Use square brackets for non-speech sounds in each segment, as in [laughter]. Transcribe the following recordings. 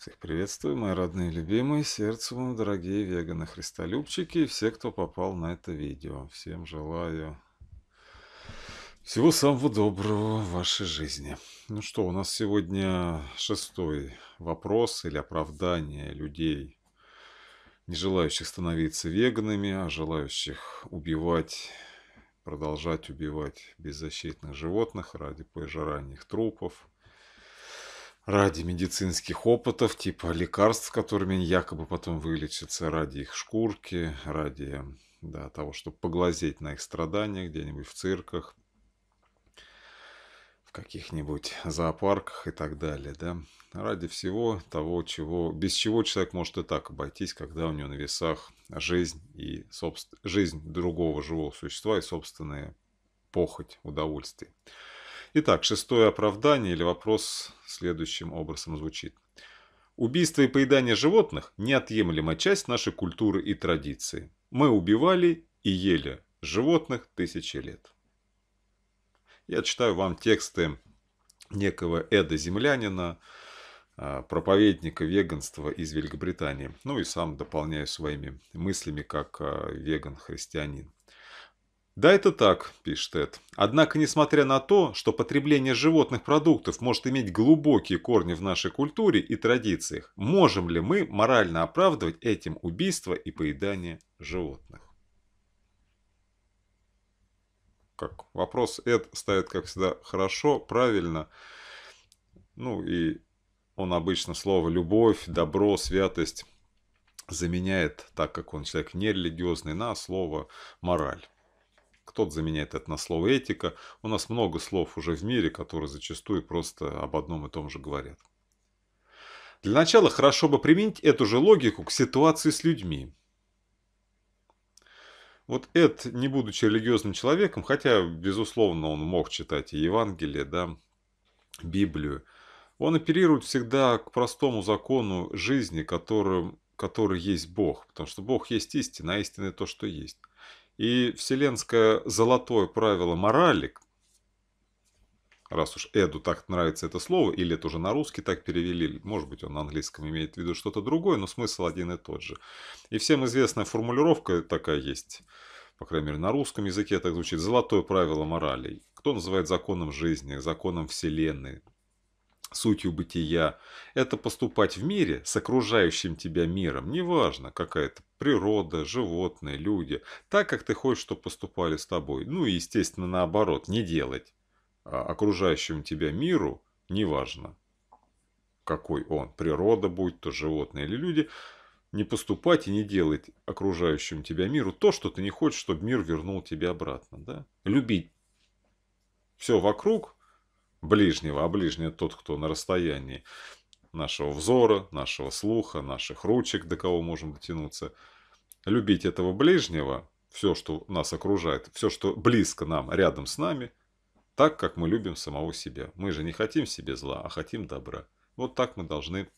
Всех приветствую, мои родные любимые, сердцу вам, дорогие веганы, христолюбчики и все, кто попал на это видео. Всем желаю всего самого доброго в вашей жизни. Ну что, у нас сегодня шестой вопрос или оправдание людей, не желающих становиться веганами, а желающих убивать, продолжать убивать беззащитных животных ради пожирания их трупов – ради медицинских опытов, типа лекарств, которыми якобы потом вылечатся, ради их шкурки, ради да, того, чтобы поглазеть на их страдания где-нибудь в цирках, в каких-нибудь зоопарках и так далее, да, ради всего того, чего, без чего человек может и так обойтись, когда у него на весах жизнь и собствен... жизнь другого живого существа и собственная похоть, удовольствие. Итак, шестое оправдание или вопрос следующим образом звучит. Убийство и поедание животных – неотъемлемая часть нашей культуры и традиции. Мы убивали и ели животных тысячи лет. Я читаю вам тексты некого Эда Землянина, а, проповедника веганства из Великобритании. Ну и сам дополняю своими мыслями как а, веган-христианин. Да, это так, пишет Эд. Однако, несмотря на то, что потребление животных продуктов может иметь глубокие корни в нашей культуре и традициях, можем ли мы морально оправдывать этим убийство и поедание животных? Как вопрос Эд ставит, как всегда, хорошо, правильно. Ну и он обычно слово «любовь», «добро», «святость» заменяет, так как он человек нерелигиозный, на слово «мораль» кто-то заменяет это на слово этика. У нас много слов уже в мире, которые зачастую просто об одном и том же говорят. Для начала хорошо бы применить эту же логику к ситуации с людьми. Вот Эд, не будучи религиозным человеком, хотя, безусловно, он мог читать и Евангелие, да, Библию, он оперирует всегда к простому закону жизни, которым, который есть Бог, потому что Бог есть истина, а истина – то, что есть. И вселенское золотое правило моралик. раз уж Эду так нравится это слово, или это уже на русский так перевели, может быть, он на английском имеет в виду что-то другое, но смысл один и тот же. И всем известная формулировка такая есть, по крайней мере, на русском языке так звучит, золотое правило морали. Кто называет законом жизни, законом вселенной, сутью бытия, это поступать в мире с окружающим тебя миром, неважно, какая это природа, животные, люди, так, как ты хочешь, чтобы поступали с тобой. Ну и, естественно, наоборот, не делать а окружающему тебя миру, неважно, какой он, природа будь то, животные или люди, не поступать и не делать окружающему тебя миру то, что ты не хочешь, чтобы мир вернул тебе обратно. Да? Любить все вокруг, ближнего, а ближний тот, кто на расстоянии нашего взора, нашего слуха, наших ручек, до кого можем дотянуться. Любить этого ближнего, все, что нас окружает, все, что близко нам, рядом с нами, так, как мы любим самого себя. Мы же не хотим себе зла, а хотим добра. Вот так мы должны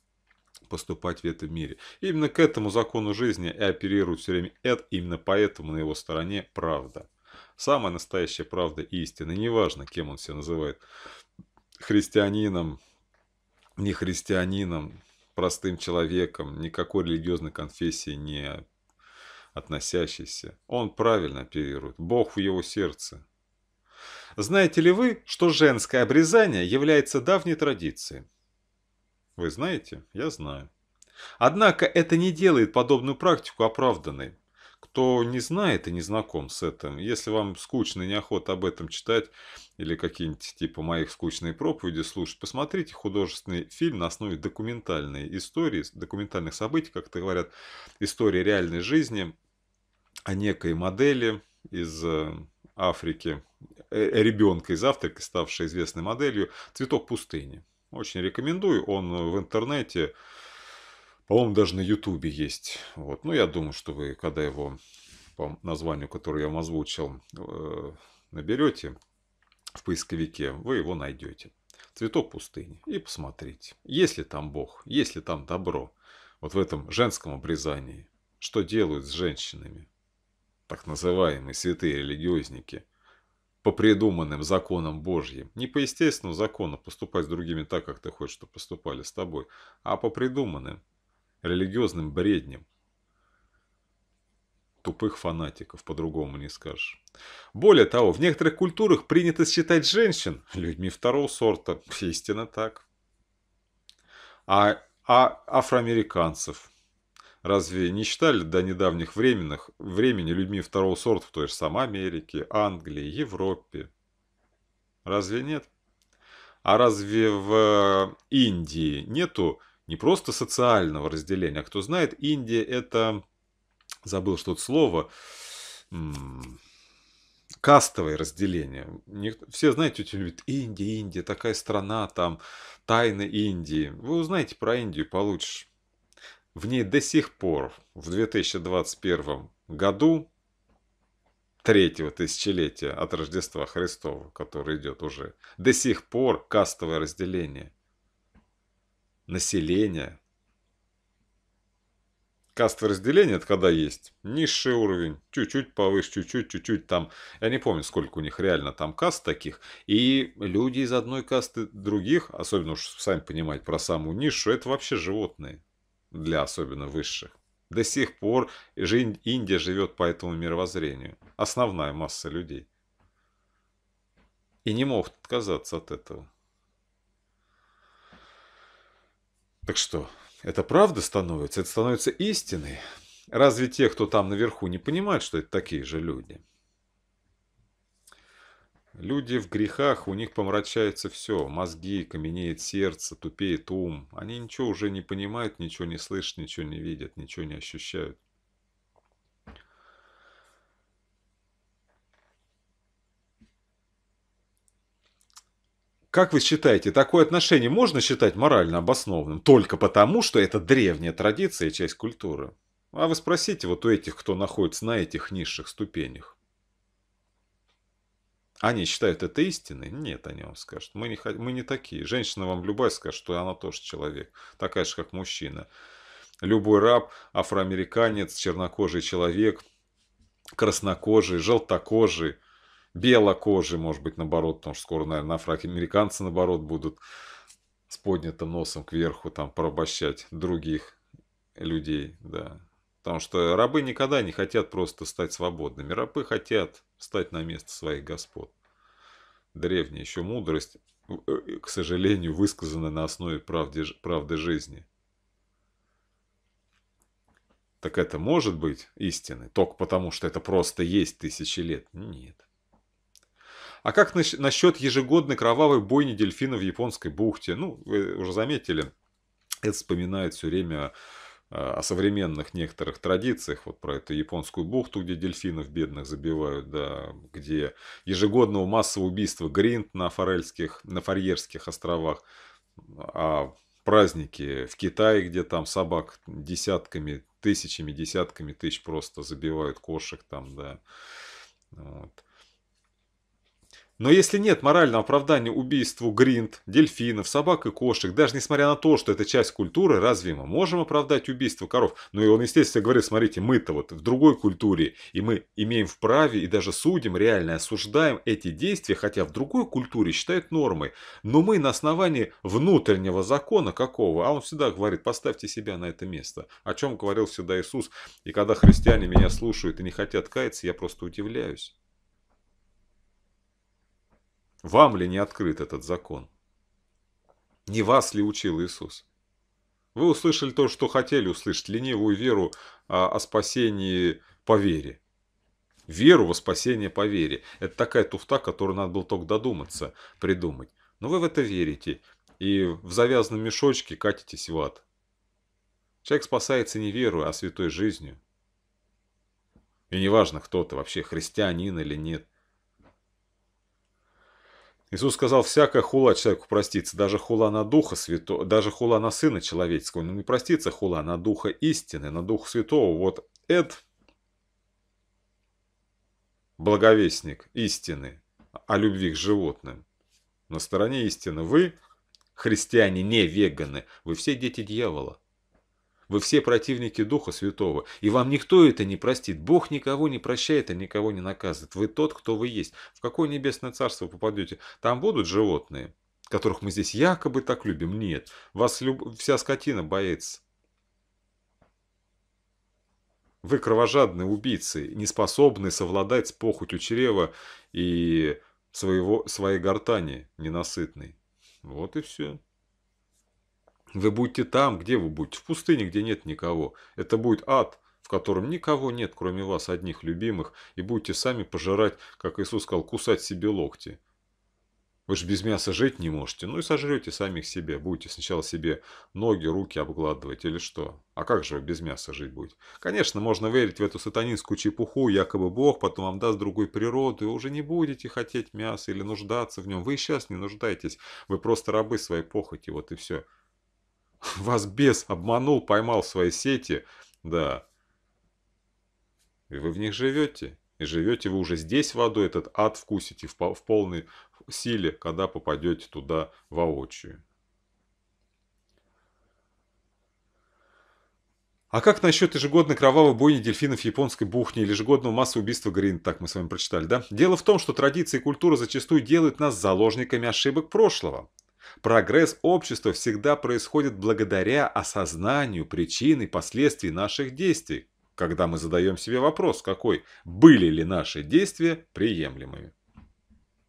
поступать в этом мире. Именно к этому закону жизни и оперирует все время Эд, именно поэтому на его стороне правда. Самая настоящая правда и истина, неважно, кем он себя называет христианином, не христианином, простым человеком, никакой религиозной конфессии не относящийся. Он правильно оперирует. Бог в его сердце. Знаете ли вы, что женское обрезание является давней традицией? Вы знаете? Я знаю. Однако это не делает подобную практику оправданной. Кто не знает и не знаком с этим, если вам скучно и неохота об этом читать, или какие-нибудь типа моих скучные проповеди слушать, посмотрите художественный фильм на основе документальной истории, документальных событий, как это говорят, история реальной жизни о некой модели из э, Африки, э, ребенка из Африки, ставшей известной моделью, «Цветок пустыни». Очень рекомендую, он в интернете, по-моему, даже на ютубе есть. Вот. Ну, я думаю, что вы, когда его по названию, которое я вам озвучил, э, наберете, в поисковике, вы его найдете. Цветок пустыни. И посмотрите, есть ли там Бог, есть ли там добро. Вот в этом женском обрезании. Что делают с женщинами? Так называемые святые религиозники. По придуманным законам Божьим. Не по естественному закону поступать с другими так, как ты хочешь, чтобы поступали с тобой. А по придуманным религиозным бредням тупых фанатиков, по-другому не скажешь. Более того, в некоторых культурах принято считать женщин людьми второго сорта. Истинно так. А, а афроамериканцев разве не считали до недавних временных, времени людьми второго сорта в той же самой Америке, Англии, Европе? Разве нет? А разве в э, Индии нету не просто социального разделения? А кто знает, Индия это забыл что-то слово, кастовое разделение. Все, знаете, очень любят Индия, Индия, такая страна, там тайны Индии. Вы узнаете про Индию получше. В ней до сих пор, в 2021 году, третьего тысячелетия от Рождества Христова, который идет уже, до сих пор кастовое разделение населения Кастовое разделение это когда есть низший уровень, чуть-чуть повыше, чуть-чуть, чуть-чуть там. Я не помню, сколько у них реально там каст таких. И люди из одной касты других, особенно уж сами понимать про самую нишу, это вообще животные для особенно высших. До сих пор Индия живет по этому мировоззрению. Основная масса людей. И не могут отказаться от этого. Так что, это правда становится, это становится истиной. Разве те, кто там наверху, не понимают, что это такие же люди? Люди в грехах, у них помрачается все. Мозги, каменеет сердце, тупеет ум. Они ничего уже не понимают, ничего не слышат, ничего не видят, ничего не ощущают. Как вы считаете, такое отношение можно считать морально обоснованным только потому, что это древняя традиция и часть культуры? А вы спросите вот у этих, кто находится на этих низших ступенях. Они считают это истиной? Нет, они вам скажут. Мы не, мы не такие. Женщина вам любая скажет, что она тоже человек. Такая же, как мужчина. Любой раб, афроамериканец, чернокожий человек, краснокожий, желтокожий, белокожие, может быть, наоборот, потому что скоро, наверное, американцы наоборот, будут с поднятым носом кверху там порабощать других людей, да. Потому что рабы никогда не хотят просто стать свободными. Рабы хотят встать на место своих господ. Древняя еще мудрость, э, э, к сожалению, высказана на основе правды, правды жизни. Так это может быть истиной только потому, что это просто есть тысячи лет? Нет. А как насчет ежегодной кровавой бойни дельфина в Японской бухте? Ну, вы уже заметили, это вспоминает все время э, о современных некоторых традициях, вот про эту японскую бухту, где дельфинов бедных забивают, да, где ежегодного массового убийства гринд на, форельских, на Фарьерских островах, а праздники в Китае, где там собак десятками, тысячами, десятками тысяч просто забивают кошек там, да. Вот. Но если нет морального оправдания убийству гринд, дельфинов, собак и кошек, даже несмотря на то, что это часть культуры, разве мы можем оправдать убийство коров? Ну и он, естественно, говорит, смотрите, мы-то вот в другой культуре, и мы имеем в праве и даже судим, реально осуждаем эти действия, хотя в другой культуре считают нормой. Но мы на основании внутреннего закона какого, а он всегда говорит, поставьте себя на это место. О чем говорил всегда Иисус. И когда христиане меня слушают и не хотят каяться, я просто удивляюсь. Вам ли не открыт этот закон? Не вас ли учил Иисус? Вы услышали то, что хотели услышать, ленивую веру о, а, о спасении по вере. Веру во спасение по вере. Это такая туфта, которую надо было только додуматься, придумать. Но вы в это верите и в завязанном мешочке катитесь в ад. Человек спасается не верой, а святой жизнью. И неважно, кто ты вообще, христианин или нет. Иисус сказал, всякая хула человеку простится, даже хула на Духа Святого, даже хула на Сына Человеческого, но ну, не простится хула на Духа Истины, на Духа Святого. Вот это благовестник истины о любви к животным. На стороне истины вы, христиане, не веганы, вы все дети дьявола. Вы все противники Духа Святого, и вам никто это не простит. Бог никого не прощает и никого не наказывает. Вы тот, кто вы есть. В какое небесное царство попадете? Там будут животные, которых мы здесь якобы так любим? Нет. Вас люб... вся скотина боится. Вы кровожадные убийцы, не способны совладать с похотью чрева и своего, своей гортани ненасытной. Вот и все. Вы будете там, где вы будете, в пустыне, где нет никого. Это будет ад, в котором никого нет, кроме вас, одних любимых, и будете сами пожирать, как Иисус сказал, кусать себе локти. Вы же без мяса жить не можете, ну и сожрете самих себе. Будете сначала себе ноги, руки обгладывать или что? А как же вы без мяса жить будете? Конечно, можно верить в эту сатанинскую чепуху, якобы Бог потом вам даст другую природу, и уже не будете хотеть мяса или нуждаться в нем. Вы сейчас не нуждаетесь, вы просто рабы своей похоти, вот и все. [laughs] Вас бес обманул, поймал в свои сети. Да. И вы в них живете. И живете вы уже здесь в водой, этот ад вкусите в, в полной силе, когда попадете туда воочию. А как насчет ежегодной кровавой бойни дельфинов в японской бухне или ежегодного массового убийства Грин, так мы с вами прочитали, да? Дело в том, что традиции и культура зачастую делают нас заложниками ошибок прошлого. Прогресс общества всегда происходит благодаря осознанию причин и последствий наших действий, когда мы задаем себе вопрос, какой были ли наши действия приемлемыми.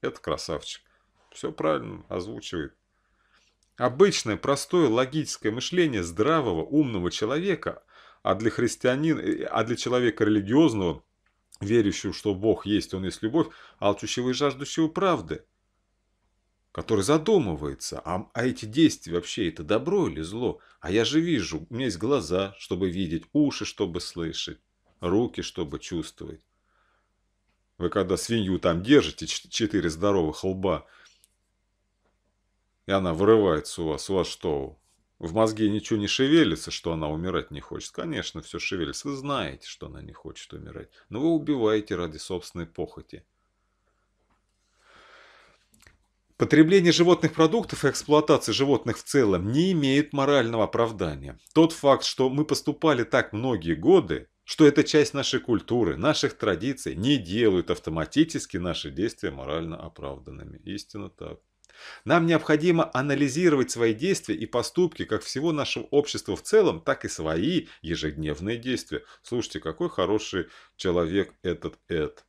Это красавчик. Все правильно озвучивает. Обычное, простое логическое мышление здравого, умного человека, а для христианина, э, а для человека религиозного, верящего, что Бог есть, Он есть любовь, алчущего и жаждущего правды – который задумывается, а, а эти действия вообще это добро или зло? А я же вижу, у меня есть глаза, чтобы видеть, уши, чтобы слышать, руки, чтобы чувствовать. Вы когда свинью там держите, четыре здоровых лба, и она вырывается у вас, у вас что? В мозге ничего не шевелится, что она умирать не хочет. Конечно, все шевелится. Вы знаете, что она не хочет умирать. Но вы убиваете ради собственной похоти. Потребление животных продуктов и эксплуатация животных в целом не имеет морального оправдания. Тот факт, что мы поступали так многие годы, что это часть нашей культуры, наших традиций, не делают автоматически наши действия морально оправданными. Истинно так. Нам необходимо анализировать свои действия и поступки как всего нашего общества в целом, так и свои ежедневные действия. Слушайте, какой хороший человек этот Эд.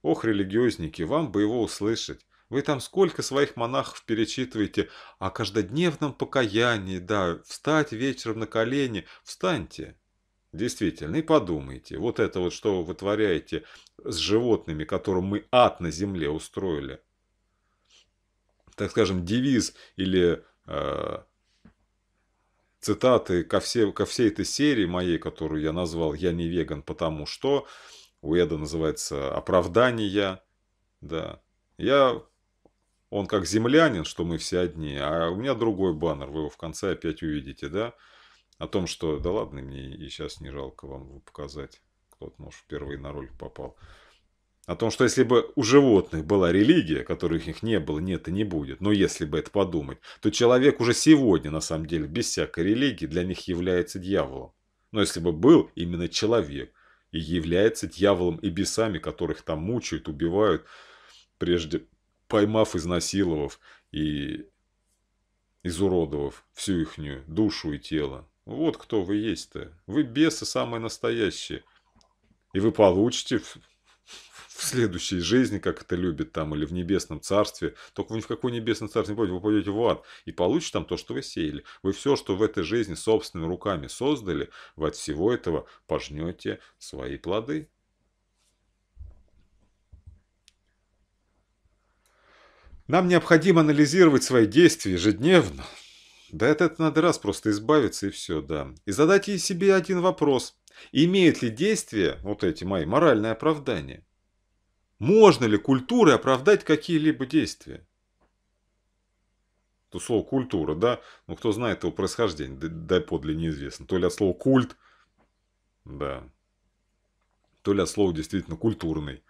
Ох, религиозники, вам бы его услышать. Вы там сколько своих монахов перечитываете о каждодневном покаянии, да, встать вечером на колени, встаньте. Действительно, и подумайте, вот это вот, что вы творяете с животными, которым мы ад на земле устроили. Так скажем, девиз или э, цитаты ко, все, ко всей этой серии моей, которую я назвал «Я не веган, потому что», у Эда называется «Оправдание», да. Я он как землянин, что мы все одни, а у меня другой баннер, вы его в конце опять увидите, да? О том, что, да ладно, мне и сейчас не жалко вам показать, кто-то, может, впервые на ролик попал. О том, что если бы у животных была религия, которых их не было, нет и не будет, но если бы это подумать, то человек уже сегодня, на самом деле, без всякой религии, для них является дьяволом. Но если бы был именно человек, и является дьяволом и бесами, которых там мучают, убивают, прежде поймав, изнасиловав и изуродовав всю ихнюю душу и тело. Вот кто вы есть-то. Вы бесы самые настоящие. И вы получите в, в следующей жизни, как это любит там, или в небесном царстве. Только вы ни в какой небесное царство не пойдете, вы пойдете в ад. И получите там то, что вы сеяли. Вы все, что в этой жизни собственными руками создали, вы от всего этого пожнете свои плоды. Нам необходимо анализировать свои действия ежедневно. Да от этого надо раз просто избавиться и все, да. И задать ей себе один вопрос. Имеют ли действия, вот эти мои, моральные оправдания? Можно ли культурой оправдать какие-либо действия? То слово культура, да? Ну, кто знает его происхождение, дай подле неизвестно. То ли от слова культ, да. То ли от слова действительно культурный.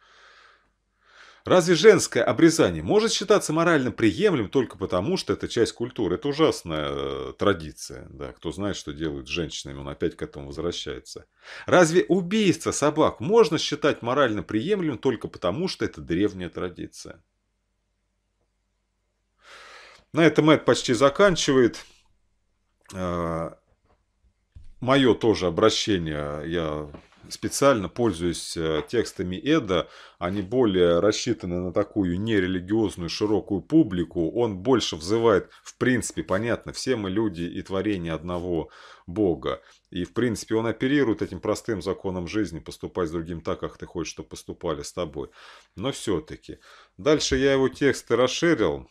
Разве женское обрезание может считаться морально приемлем только потому, что это часть культуры? Это ужасная э, традиция. Да? Кто знает, что делают с женщинами, он опять к этому возвращается. Разве убийство собак можно считать морально приемлемым только потому, что это древняя традиция? На этом Мэтт почти заканчивает. Э, Мое тоже обращение я специально пользуюсь э, текстами Эда, они более рассчитаны на такую нерелигиозную широкую публику, он больше взывает, в принципе, понятно, все мы люди и творение одного Бога. И, в принципе, он оперирует этим простым законом жизни, поступать с другим так, как ты хочешь, чтобы поступали с тобой. Но все-таки. Дальше я его тексты расширил.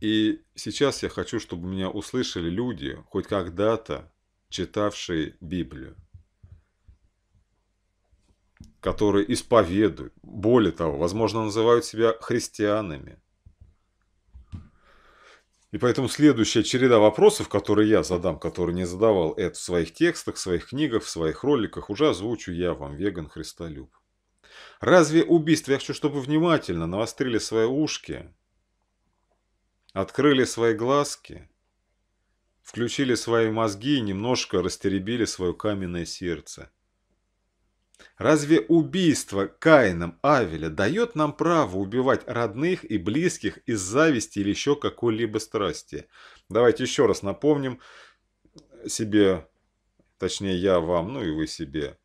И сейчас я хочу, чтобы меня услышали люди, хоть когда-то читавшие Библию которые исповедуют, более того, возможно, называют себя христианами. И поэтому следующая череда вопросов, которые я задам, которые не задавал это в своих текстах, в своих книгах, в своих роликах, уже озвучу я вам, веган Христолюб. Разве убийство, я хочу, чтобы внимательно навострили свои ушки, открыли свои глазки, включили свои мозги и немножко растеребили свое каменное сердце. Разве убийство Каином Авеля дает нам право убивать родных и близких из зависти или еще какой-либо страсти? Давайте еще раз напомним себе, точнее я вам, ну и вы себе.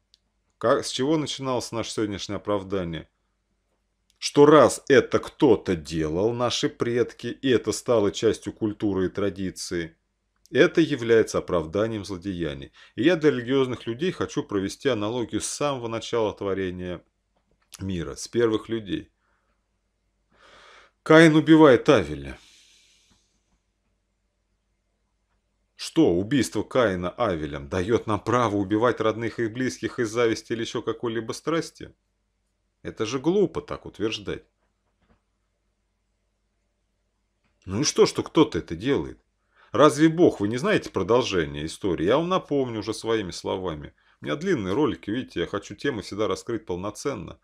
Как, с чего начиналось наше сегодняшнее оправдание? Что раз это кто-то делал, наши предки, и это стало частью культуры и традиции – это является оправданием злодеяний. И я для религиозных людей хочу провести аналогию с самого начала творения мира, с первых людей. Каин убивает Авеля. Что убийство Каина Авелем дает нам право убивать родных и близких из зависти или еще какой-либо страсти? Это же глупо так утверждать. Ну и что, что кто-то это делает? Разве бог, вы не знаете продолжение истории? Я вам напомню уже своими словами. У меня длинные ролики, видите, я хочу тему всегда раскрыть полноценно.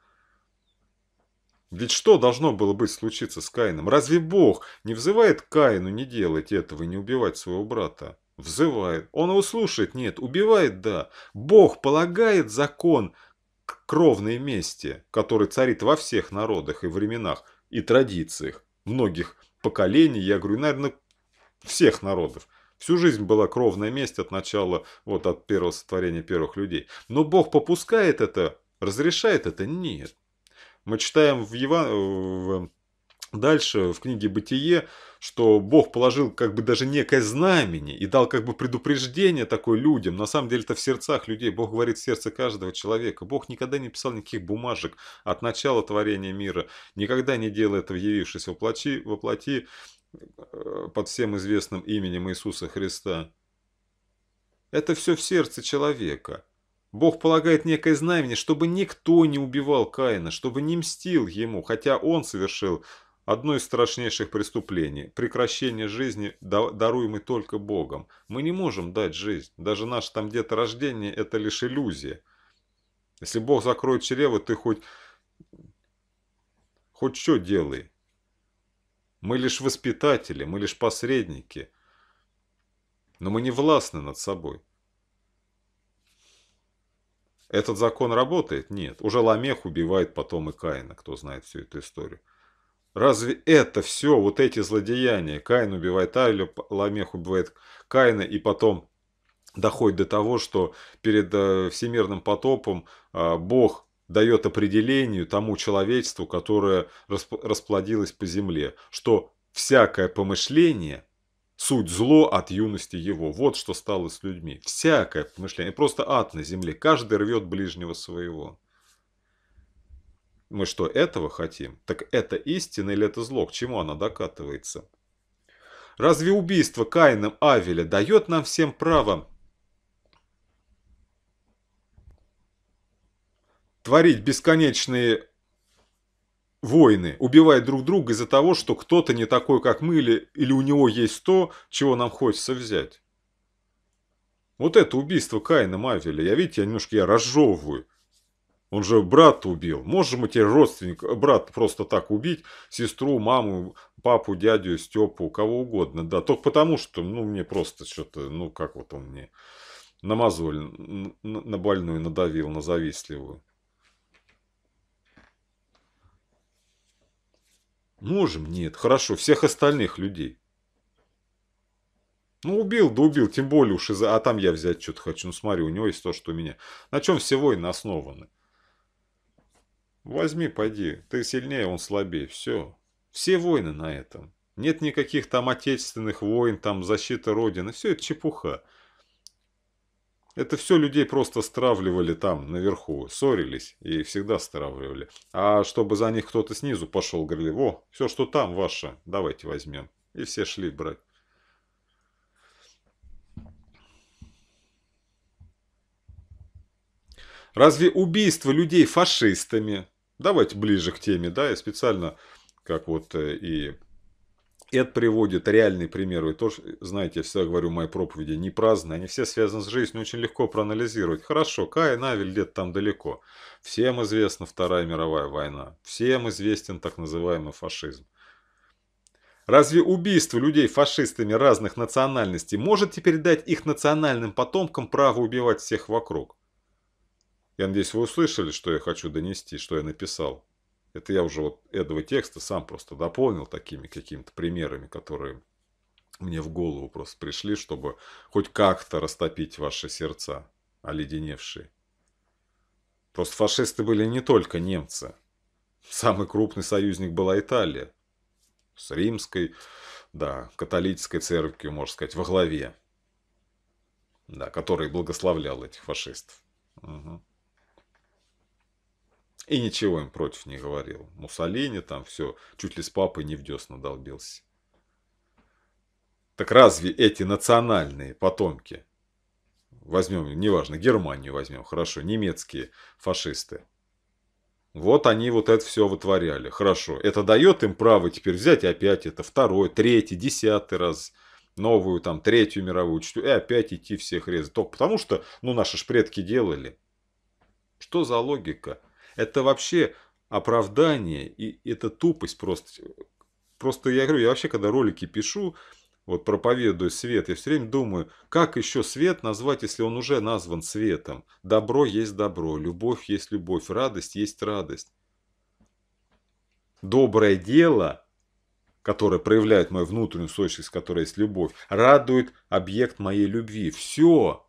Ведь что должно было быть случиться с Каином? Разве Бог не взывает Каину не делать этого и не убивать своего брата? Взывает. Он его слушает? Нет. Убивает? Да. Бог полагает закон к кровной мести, который царит во всех народах и временах и традициях многих поколений. Я говорю, наверное, всех народов. Всю жизнь была кровная месть от начала, вот от первого сотворения первых людей. Но Бог попускает это, разрешает это? Нет. Мы читаем в, Еван... в... Э, дальше в книге «Бытие», что Бог положил как бы даже некое знамение и дал как бы предупреждение такое людям. На самом деле это в сердцах людей. Бог говорит в сердце каждого человека. Бог никогда не писал никаких бумажек от начала творения мира. Никогда не делал это в явившейся воплоти. воплоти Э, под всем известным именем Иисуса Христа. Это все в сердце человека. Бог полагает некое знамение, чтобы никто не убивал Каина, чтобы не мстил ему, хотя он совершил одно из страшнейших преступлений – прекращение жизни, даруемой только Богом. Мы не можем дать жизнь. Даже наше там где-то рождение – это лишь иллюзия. Если Бог закроет чрево, ты хоть, хоть что делай. Мы лишь воспитатели, мы лишь посредники. Но мы не властны над собой. Этот закон работает? Нет. Уже Ламех убивает потом и Каина, кто знает всю эту историю. Разве это все, вот эти злодеяния, Каин убивает Авеля, Ламех убивает Каина, и потом доходит до того, что перед э, всемирным потопом а, Бог дает определению тому человечеству, которое расплодилось по земле, что всякое помышление – суть зло от юности его. Вот что стало с людьми. Всякое помышление. Просто ад на земле. Каждый рвет ближнего своего. Мы что, этого хотим? Так это истина или это зло? К чему она докатывается? Разве убийство Каином Авеля дает нам всем право творить бесконечные войны, убивая друг друга из-за того, что кто-то не такой, как мы, или, или у него есть то, чего нам хочется взять. Вот это убийство Каина Мавеля, я, видите, я немножко я разжевываю. Он же брата убил. Можем мы теперь родственник, брат просто так убить, сестру, маму, папу, дядю, Степу, кого угодно. Да, только потому, что, ну, мне просто что-то, ну, как вот он мне на мозоль, на больную надавил, на завистливую. Можем? Нет. Хорошо. Всех остальных людей. Ну, убил, да убил. Тем более уж из-за... А там я взять что-то хочу. Ну, смотри, у него есть то, что у меня. На чем все войны основаны? Возьми, пойди. Ты сильнее, он слабее. Все. Все войны на этом. Нет никаких там отечественных войн, там защита Родины. Все это чепуха. Это все людей просто стравливали там, наверху, ссорились и всегда стравливали. А чтобы за них кто-то снизу пошел, говорили, во, все, что там ваше, давайте возьмем. И все шли брать. Разве убийство людей фашистами, давайте ближе к теме, да, я специально, как вот э, и это приводит реальные примеры. тоже, знаете, я всегда говорю, мои проповеди не праздные, они все связаны с жизнью, очень легко проанализировать. Хорошо, Кай Навель где-то там далеко. Всем известна Вторая мировая война. Всем известен так называемый фашизм. Разве убийство людей фашистами разных национальностей может теперь дать их национальным потомкам право убивать всех вокруг? Я надеюсь, вы услышали, что я хочу донести, что я написал. Это я уже вот этого текста сам просто дополнил такими какими-то примерами, которые мне в голову просто пришли, чтобы хоть как-то растопить ваши сердца, оледеневшие. Просто фашисты были не только немцы. Самый крупный союзник была Италия. С римской, да, католической церковью, можно сказать, во главе. Да, который благословлял этих фашистов. Угу. И ничего им против не говорил. Муссолини там все, чуть ли с папой не в десна долбился. Так разве эти национальные потомки, возьмем, неважно, Германию возьмем, хорошо, немецкие фашисты, вот они вот это все вытворяли. Хорошо. Это дает им право теперь взять опять это второй, третий, десятый раз новую, там, третью мировую, четвертую, и опять идти всех резать. Только потому что, ну, наши ж предки делали. Что за логика? Это вообще оправдание, и это тупость просто. Просто я говорю, я вообще, когда ролики пишу, вот проповедую свет, я все время думаю, как еще свет назвать, если он уже назван светом? Добро есть добро, любовь есть любовь, радость есть радость. Доброе дело, которое проявляет мою внутреннюю сущность, которая есть любовь, радует объект моей любви. Все.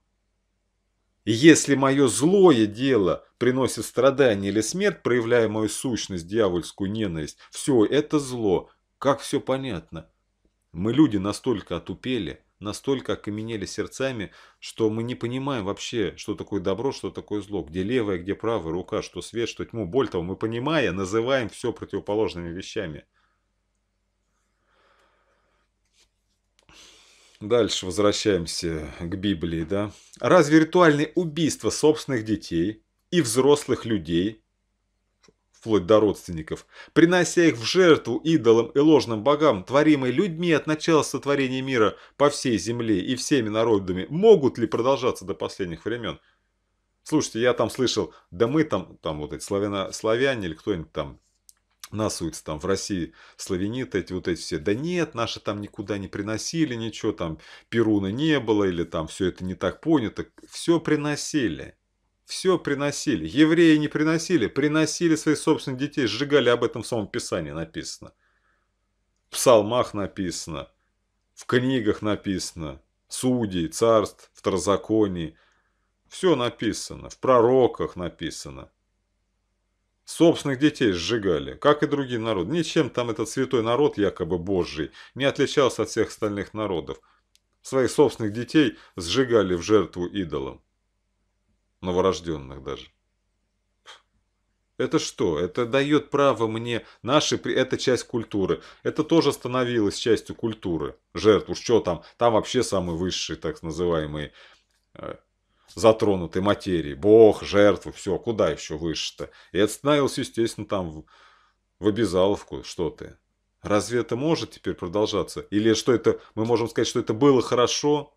Если мое злое дело приносит страдания или смерть, проявляя мою сущность, дьявольскую ненависть, все это зло. Как все понятно? Мы люди настолько отупели, настолько окаменели сердцами, что мы не понимаем вообще, что такое добро, что такое зло, где левая, где правая рука, что свет, что тьму. Более того, мы понимая, называем все противоположными вещами. Дальше возвращаемся к Библии, да. Разве ритуальные убийства собственных детей и взрослых людей, вплоть до родственников, принося их в жертву идолам и ложным богам, творимые людьми от начала сотворения мира по всей земле и всеми народами, могут ли продолжаться до последних времен? Слушайте, я там слышал, да мы там, там вот эти славяна, славяне или кто-нибудь там, насуются там в России славяниты эти вот эти все, да нет, наши там никуда не приносили ничего, там Перуна не было или там все это не так понято, все приносили. Все приносили. Евреи не приносили, приносили своих собственных детей, сжигали, об этом в самом Писании написано. В псалмах написано, в книгах написано, судей, царств, второзаконии. Все написано, в пророках написано. Собственных детей сжигали, как и другие народы. Ничем там этот святой народ, якобы божий, не отличался от всех остальных народов. Своих собственных детей сжигали в жертву идолам. Новорожденных даже. Это что? Это дает право мне, наши, это часть культуры. Это тоже становилось частью культуры. Жертву, что там? Там вообще самые высшие, так называемые, э, затронутой материи. Бог, жертвы, все, куда еще выше-то? И это становилось, естественно, там в, в обязаловку, что ты. Разве это может теперь продолжаться? Или что это, мы можем сказать, что это было хорошо,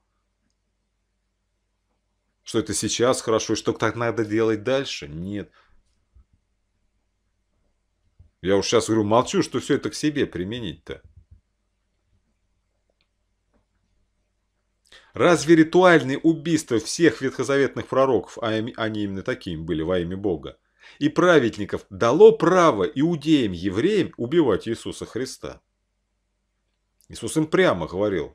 что это сейчас хорошо, и что так надо делать дальше? Нет. Я уж сейчас говорю, молчу, что все это к себе применить-то. Разве ритуальные убийства всех ветхозаветных пророков, а они именно такими были во имя Бога, и праведников дало право иудеям-евреям убивать Иисуса Христа? Иисус им прямо говорил,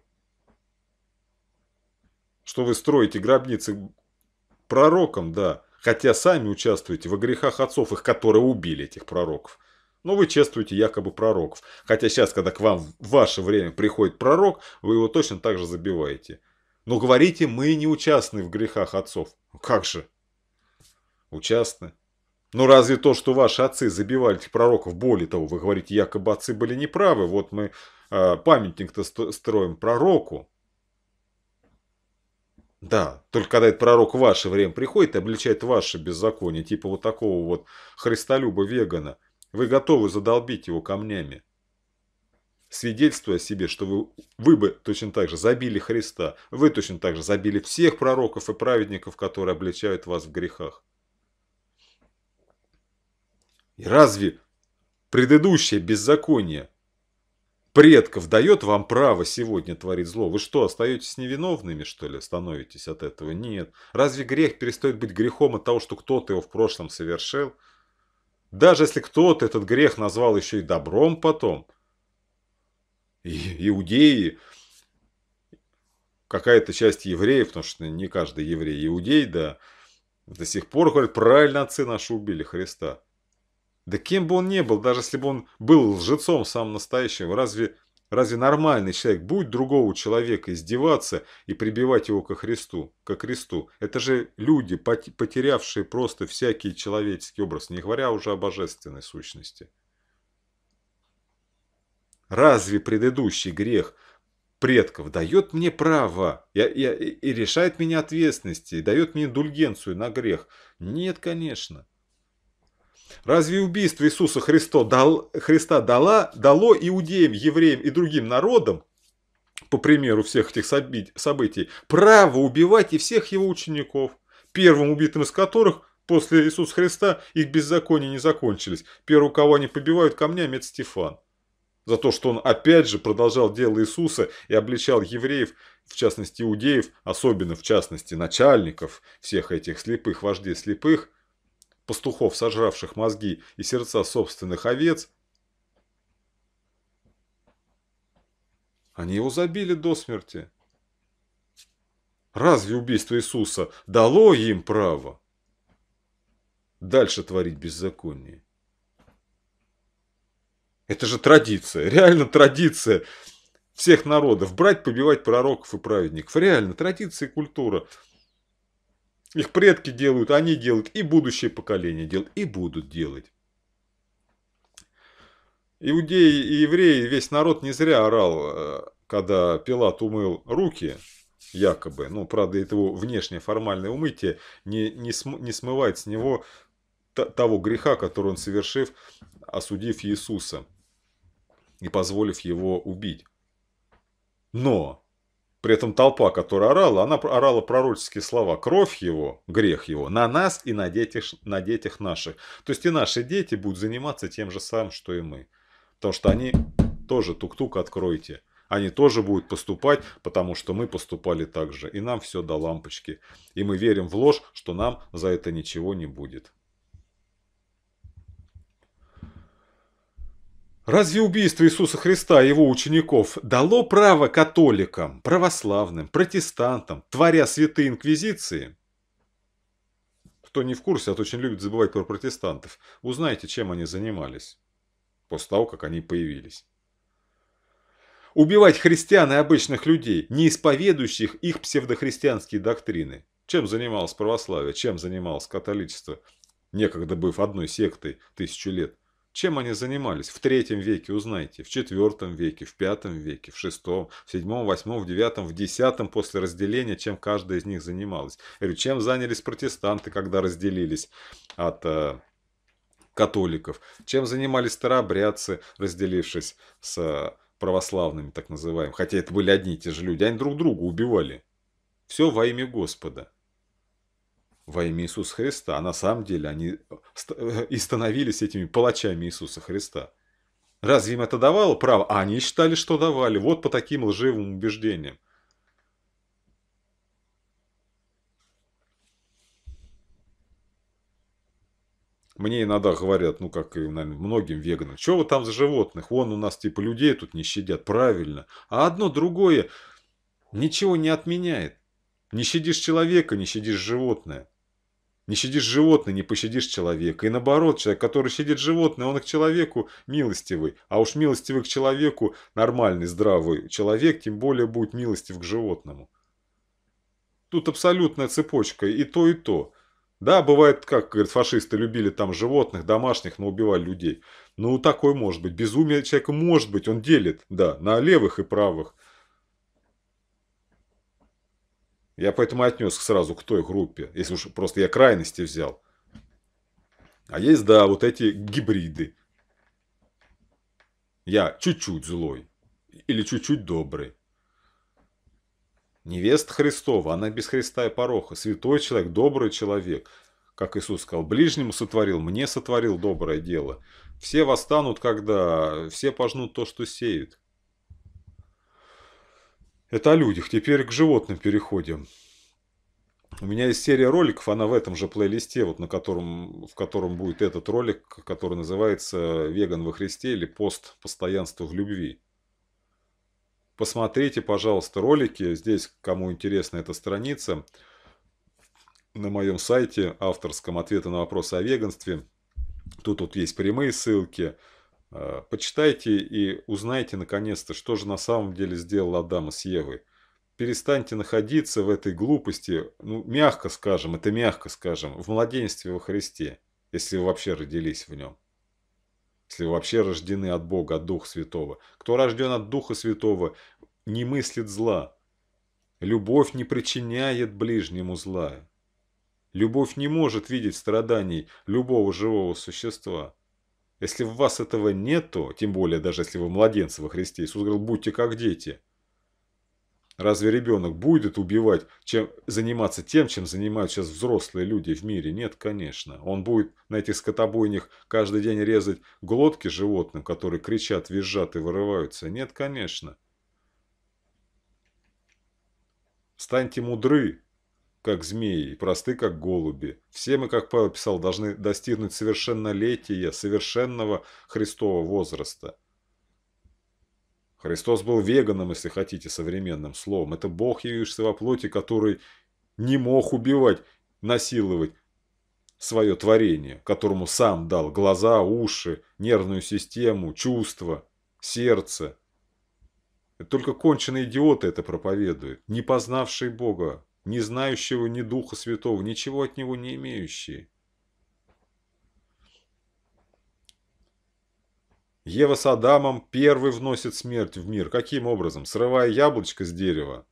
что вы строите гробницы пророкам, да, хотя сами участвуете во грехах отцов их, которые убили этих пророков. Но вы чествуете якобы пророков. Хотя сейчас, когда к вам в ваше время приходит пророк, вы его точно так же забиваете. Но говорите, мы не участны в грехах отцов. Как же? Участны. Но ну, разве то, что ваши отцы забивали этих пророков, более того, вы говорите, якобы отцы были неправы, вот мы э, памятник-то строим пророку. Да, только когда этот пророк в ваше время приходит и обличает ваше беззаконие, типа вот такого вот христолюба-вегана, вы готовы задолбить его камнями свидетельствуя о себе, что вы, вы бы точно так же забили Христа, вы точно так же забили всех пророков и праведников, которые обличают вас в грехах. И разве предыдущее беззаконие предков дает вам право сегодня творить зло? Вы что, остаетесь невиновными, что ли, становитесь от этого? Нет. Разве грех перестает быть грехом от того, что кто-то его в прошлом совершил? Даже если кто-то этот грех назвал еще и добром потом, иудеи, какая-то часть евреев, потому что не каждый еврей иудей, да, до сих пор говорят, правильно отцы наши убили Христа. Да кем бы он ни был, даже если бы он был лжецом самым настоящим, разве, разве нормальный человек будет другого человека издеваться и прибивать его ко Христу? Ко Христу? Это же люди, потерявшие просто всякий человеческий образ, не говоря уже о божественной сущности. Разве предыдущий грех предков дает мне право и, и, и решает меня ответственности, дает мне индульгенцию на грех? Нет, конечно. Разве убийство Иисуса Христа, дал, Христа дала, дало иудеям, евреям и другим народам, по примеру всех этих событий, право убивать и всех его учеников, первым убитым из которых после Иисуса Христа их беззакония не закончились. Первого, кого они побивают камнями, это Стефан за то, что он опять же продолжал дело Иисуса и обличал евреев, в частности иудеев, особенно в частности начальников всех этих слепых вождей слепых, пастухов, сожравших мозги и сердца собственных овец, они его забили до смерти. Разве убийство Иисуса дало им право дальше творить беззаконие? Это же традиция, реально традиция всех народов. Брать, побивать пророков и праведников. Реально, традиция и культура. Их предки делают, они делают, и будущее поколение делают, и будут делать. Иудеи и евреи, весь народ не зря орал, э, когда Пилат умыл руки, якобы. Ну, правда, этого внешнее формальное умытие не, не, см, не смывает с него того греха, который он совершив, осудив Иисуса и позволив его убить. Но при этом толпа, которая орала, она орала пророческие слова «кровь его, грех его, на нас и на детях, на детях наших». То есть и наши дети будут заниматься тем же самым, что и мы. Потому что они тоже тук-тук откройте. Они тоже будут поступать, потому что мы поступали так же. И нам все до лампочки. И мы верим в ложь, что нам за это ничего не будет. Разве убийство Иисуса Христа и его учеников дало право католикам, православным, протестантам, творя святые инквизиции? Кто не в курсе, а то очень любит забывать про протестантов, узнайте, чем они занимались после того, как они появились. Убивать христиан и обычных людей, не исповедующих их псевдохристианские доктрины. Чем занималось православие, чем занималось католичество, некогда быв одной сектой тысячу лет – чем они занимались? В третьем веке узнайте, в четвертом веке, в пятом веке, в шестом, в седьмом, восьмом, в девятом, в десятом после разделения, чем каждая из них занималась. Или чем занялись протестанты, когда разделились от э, католиков. Чем занимались старообрядцы, разделившись с э, православными, так называемыми. Хотя это были одни и те же люди, они друг друга убивали. Все во имя Господа во имя Иисуса Христа. А на самом деле они и становились этими палачами Иисуса Христа. Разве им это давало право? А они считали, что давали. Вот по таким лживым убеждениям. Мне иногда говорят, ну, как и, наверное, многим веганам, что вы там за животных? Вон у нас, типа, людей тут не щадят. Правильно. А одно другое ничего не отменяет. Не щадишь человека, не щадишь животное. Не щадишь животное, не пощадишь человека. И наоборот, человек, который щадит животное, он к человеку милостивый. А уж милостивый к человеку нормальный, здравый человек, тем более будет милостив к животному. Тут абсолютная цепочка и то, и то. Да, бывает, как, говорят, фашисты любили там животных, домашних, но убивали людей. Ну, такой может быть. Безумие человека может быть, он делит, да, на левых и правых. Я поэтому отнес сразу к той группе, если уж просто я крайности взял. А есть, да, вот эти гибриды. Я чуть-чуть злой или чуть-чуть добрый. Невеста Христова, она без Христа и пороха. Святой человек, добрый человек. Как Иисус сказал, ближнему сотворил, мне сотворил доброе дело. Все восстанут, когда все пожнут то, что сеют. Это о людях. Теперь к животным переходим. У меня есть серия роликов, она в этом же плейлисте, вот на котором, в котором будет этот ролик, который называется «Веган во Христе» или «Пост постоянства в любви». Посмотрите, пожалуйста, ролики. Здесь, кому интересна эта страница, на моем сайте авторском ответа на вопросы о веганстве. Тут вот есть прямые ссылки – Э, почитайте и узнайте наконец-то, что же на самом деле сделал Адама с Евой. Перестаньте находиться в этой глупости, ну, мягко скажем, это мягко скажем, в младенстве во Христе, если вы вообще родились в нем. Если вы вообще рождены от Бога, от Духа Святого. Кто рожден от Духа Святого, не мыслит зла. Любовь не причиняет ближнему зла. Любовь не может видеть страданий любого живого существа. Если в вас этого нету, тем более даже если вы младенцы во Христе, Иисус говорил, будьте как дети. Разве ребенок будет убивать, чем заниматься тем, чем занимают сейчас взрослые люди в мире? Нет, конечно. Он будет на этих скотобойнях каждый день резать глотки животным, которые кричат, визжат и вырываются? Нет, конечно. Станьте мудры, как змеи, и просты, как голуби. Все мы, как Павел писал, должны достигнуть совершеннолетия, совершенного Христового возраста. Христос был веганом, если хотите, современным словом. Это Бог, явившийся во плоти, который не мог убивать, насиловать свое творение, которому сам дал глаза, уши, нервную систему, чувства, сердце. только конченые идиоты это проповедуют, не познавшие Бога, не знающего ни Духа Святого, ничего от Него не имеющие. Ева с Адамом первый вносит смерть в мир. Каким образом? Срывая яблочко с дерева,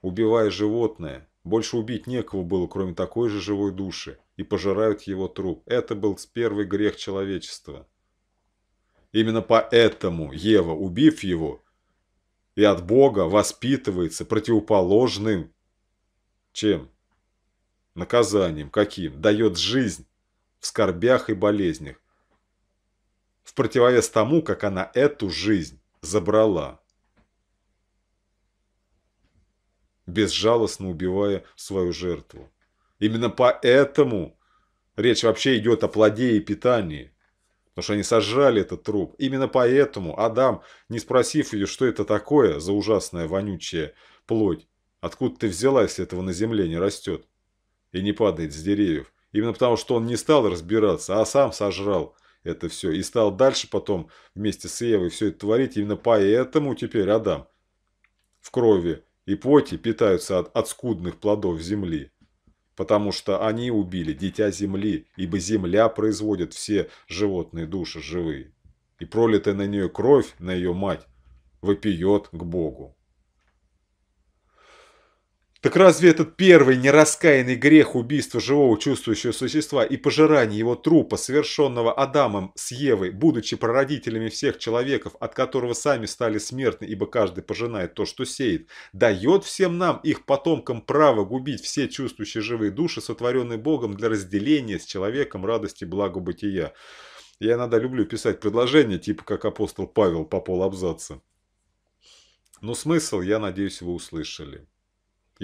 убивая животное. Больше убить некого было, кроме такой же живой души. И пожирают его труп. Это был первый грех человечества. Именно поэтому Ева, убив его, и от Бога воспитывается противоположным чем? Наказанием каким? Дает жизнь в скорбях и болезнях. В противовес тому, как она эту жизнь забрала. Безжалостно убивая свою жертву. Именно поэтому речь вообще идет о плоде и питании. Потому что они сожрали этот труп. Именно поэтому Адам, не спросив ее, что это такое за ужасная вонючая плоть, Откуда ты взялась, этого на земле не растет? И не падает с деревьев. Именно потому, что он не стал разбираться, а сам сожрал это все. И стал дальше потом вместе с Евой все это творить. Именно поэтому теперь Адам в крови и поте питаются от, от скудных плодов земли. Потому что они убили дитя земли, ибо земля производит все животные души живые. И пролитая на нее кровь, на ее мать, вопиет к Богу. Так разве этот первый нераскаянный грех убийства живого чувствующего существа и пожирание его трупа, совершенного Адамом с Евой, будучи прародителями всех человеков, от которого сами стали смертны, ибо каждый пожинает то, что сеет, дает всем нам, их потомкам, право губить все чувствующие живые души, сотворенные Богом для разделения с человеком радости благо бытия? Я иногда люблю писать предложения, типа как апостол Павел по пол абзаца, Но смысл, я надеюсь, вы услышали.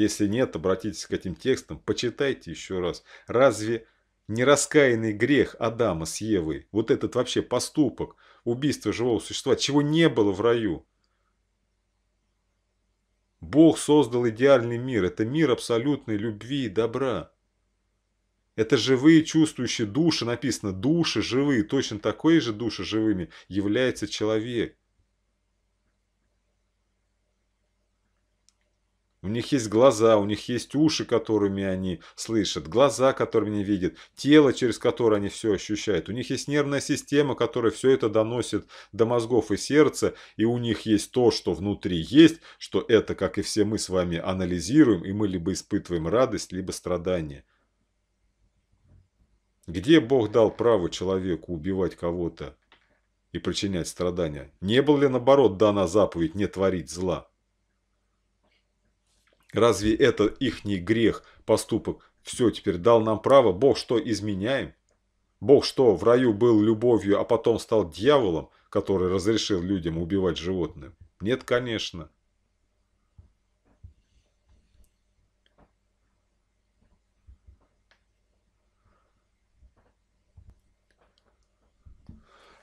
Если нет, обратитесь к этим текстам, почитайте еще раз. Разве не раскаянный грех Адама с Евой, вот этот вообще поступок, убийство живого существа, чего не было в раю? Бог создал идеальный мир. Это мир абсолютной любви и добра. Это живые чувствующие души, написано души живые, точно такой же души живыми является человек. У них есть глаза, у них есть уши, которыми они слышат, глаза, которыми они видят, тело, через которое они все ощущают. У них есть нервная система, которая все это доносит до мозгов и сердца, и у них есть то, что внутри есть, что это, как и все мы с вами, анализируем, и мы либо испытываем радость, либо страдание. Где Бог дал право человеку убивать кого-то и причинять страдания? Не был ли, наоборот, дана заповедь не творить зла? Разве это ихний грех, поступок? Все, теперь дал нам право, Бог что, изменяем? Бог что, в раю был любовью, а потом стал дьяволом, который разрешил людям убивать животных? Нет, конечно.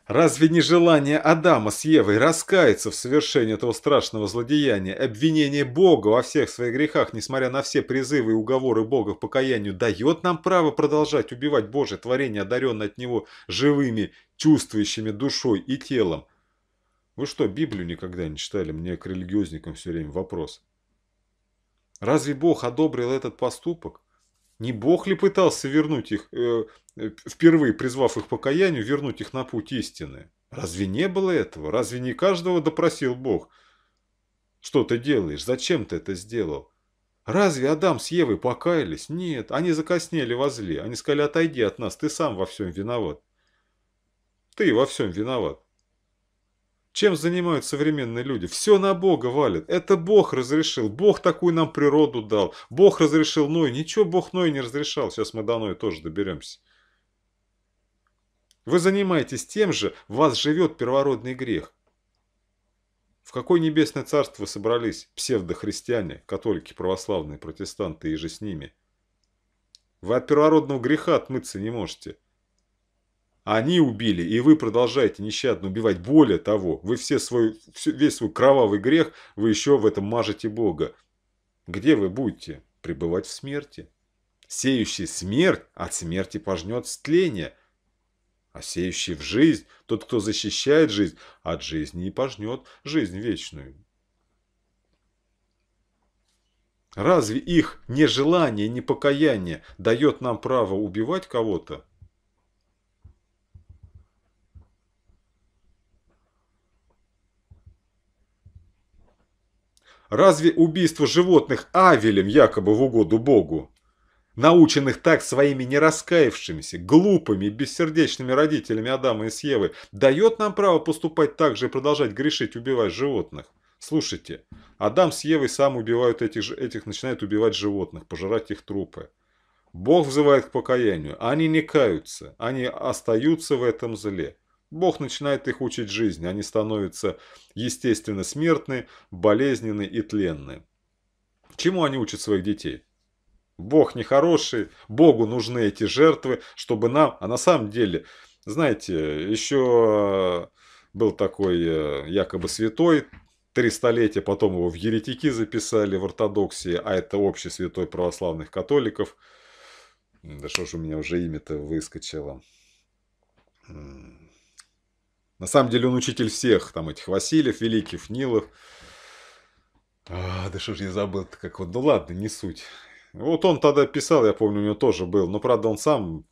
Разве не желание Адама с Евой раскаяться в совершении этого страшного злодеяния, обвинение Бога во всех своих грехах, несмотря на все призывы и уговоры Бога к покаянию, дает нам право продолжать убивать Божье творение, одаренное от Него живыми, чувствующими душой и телом? Вы что, Библию никогда не читали? Мне к религиозникам все время вопрос. Разве Бог одобрил этот поступок? Не Бог ли пытался вернуть их, э, э впервые призвав их покаянию, вернуть их на путь истины? Разве не было этого? Разве не каждого допросил Бог? Что ты делаешь? Зачем ты это сделал? Разве Адам с Евой покаялись? Нет, они закоснели возле. Они сказали, отойди от нас, ты сам во всем виноват. Ты во всем виноват. Чем занимают современные люди? Все на Бога валит. Это Бог разрешил. Бог такую нам природу дал. Бог разрешил ной. Ничего Бог ной не разрешал. Сейчас мы до ной тоже доберемся. Вы занимаетесь тем же, в вас живет первородный грех. В какое небесное царство собрались псевдохристиане, католики, православные, протестанты и же с ними? Вы от первородного греха отмыться не можете. Они убили, и вы продолжаете нещадно убивать. Более того, вы все свой, весь свой кровавый грех, вы еще в этом мажете Бога. Где вы будете? Пребывать в смерти. Сеющий смерть от смерти пожнет стление, а сеющий в жизнь, тот, кто защищает жизнь, от жизни и пожнет жизнь вечную. Разве их нежелание, непокаяние дает нам право убивать кого-то? Разве убийство животных авелем якобы в угоду Богу? Наученных так своими не раскаявшимися, глупыми и бессердечными родителями Адама и Севы, дает нам право поступать так же и продолжать грешить, убивать животных? Слушайте, Адам с Евой сам убивают этих, этих начинают убивать животных, пожирать их трупы. Бог взывает к покаянию. Они не каются, они остаются в этом зле. Бог начинает их учить жизни, они становятся естественно смертны, болезненны и тленны. Чему они учат своих детей? Бог нехороший, Богу нужны эти жертвы, чтобы нам... А на самом деле, знаете, еще был такой э, якобы святой, три столетия, потом его в еретики записали, в ортодоксии, а это общий святой православных католиков. Да что же у меня уже имя-то выскочило. На самом деле он учитель всех, там этих Васильев, Великих, Нилов. А, да что ж я забыл как вот, ну ладно, не суть. Вот он тогда писал, я помню, у него тоже был, но правда он сам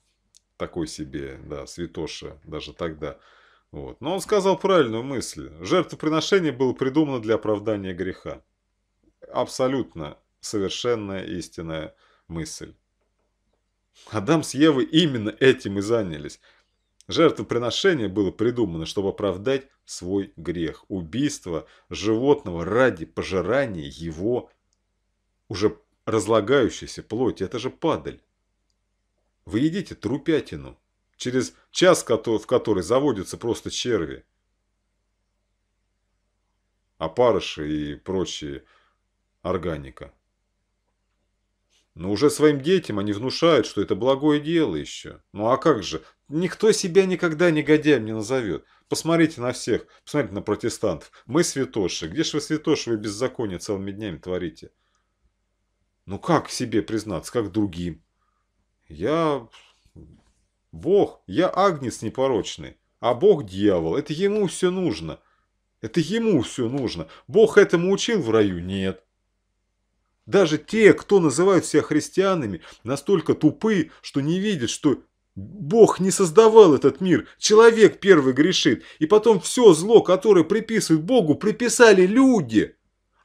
такой себе, да, святоша даже тогда. Вот. Но он сказал правильную мысль. Жертвоприношение было придумано для оправдания греха. Абсолютно совершенная истинная мысль. Адам с Евой именно этим и занялись. Жертвоприношение было придумано, чтобы оправдать свой грех – убийство животного ради пожирания его уже разлагающейся плоти. Это же падаль. Вы едите трупятину, через час в которой заводятся просто черви. Опарыши и прочие органика. Но уже своим детям они внушают, что это благое дело еще. Ну а как же, Никто себя никогда негодяем не назовет. Посмотрите на всех, посмотрите на протестантов. Мы святоши. Где же вы святоши, вы беззаконие целыми днями творите? Ну как себе признаться, как другим? Я Бог, я агнец непорочный, а Бог дьявол. Это ему все нужно. Это ему все нужно. Бог этому учил в раю? Нет. Даже те, кто называют себя христианами, настолько тупы, что не видят, что Бог не создавал этот мир, человек первый грешит, и потом все зло, которое приписывают Богу, приписали люди.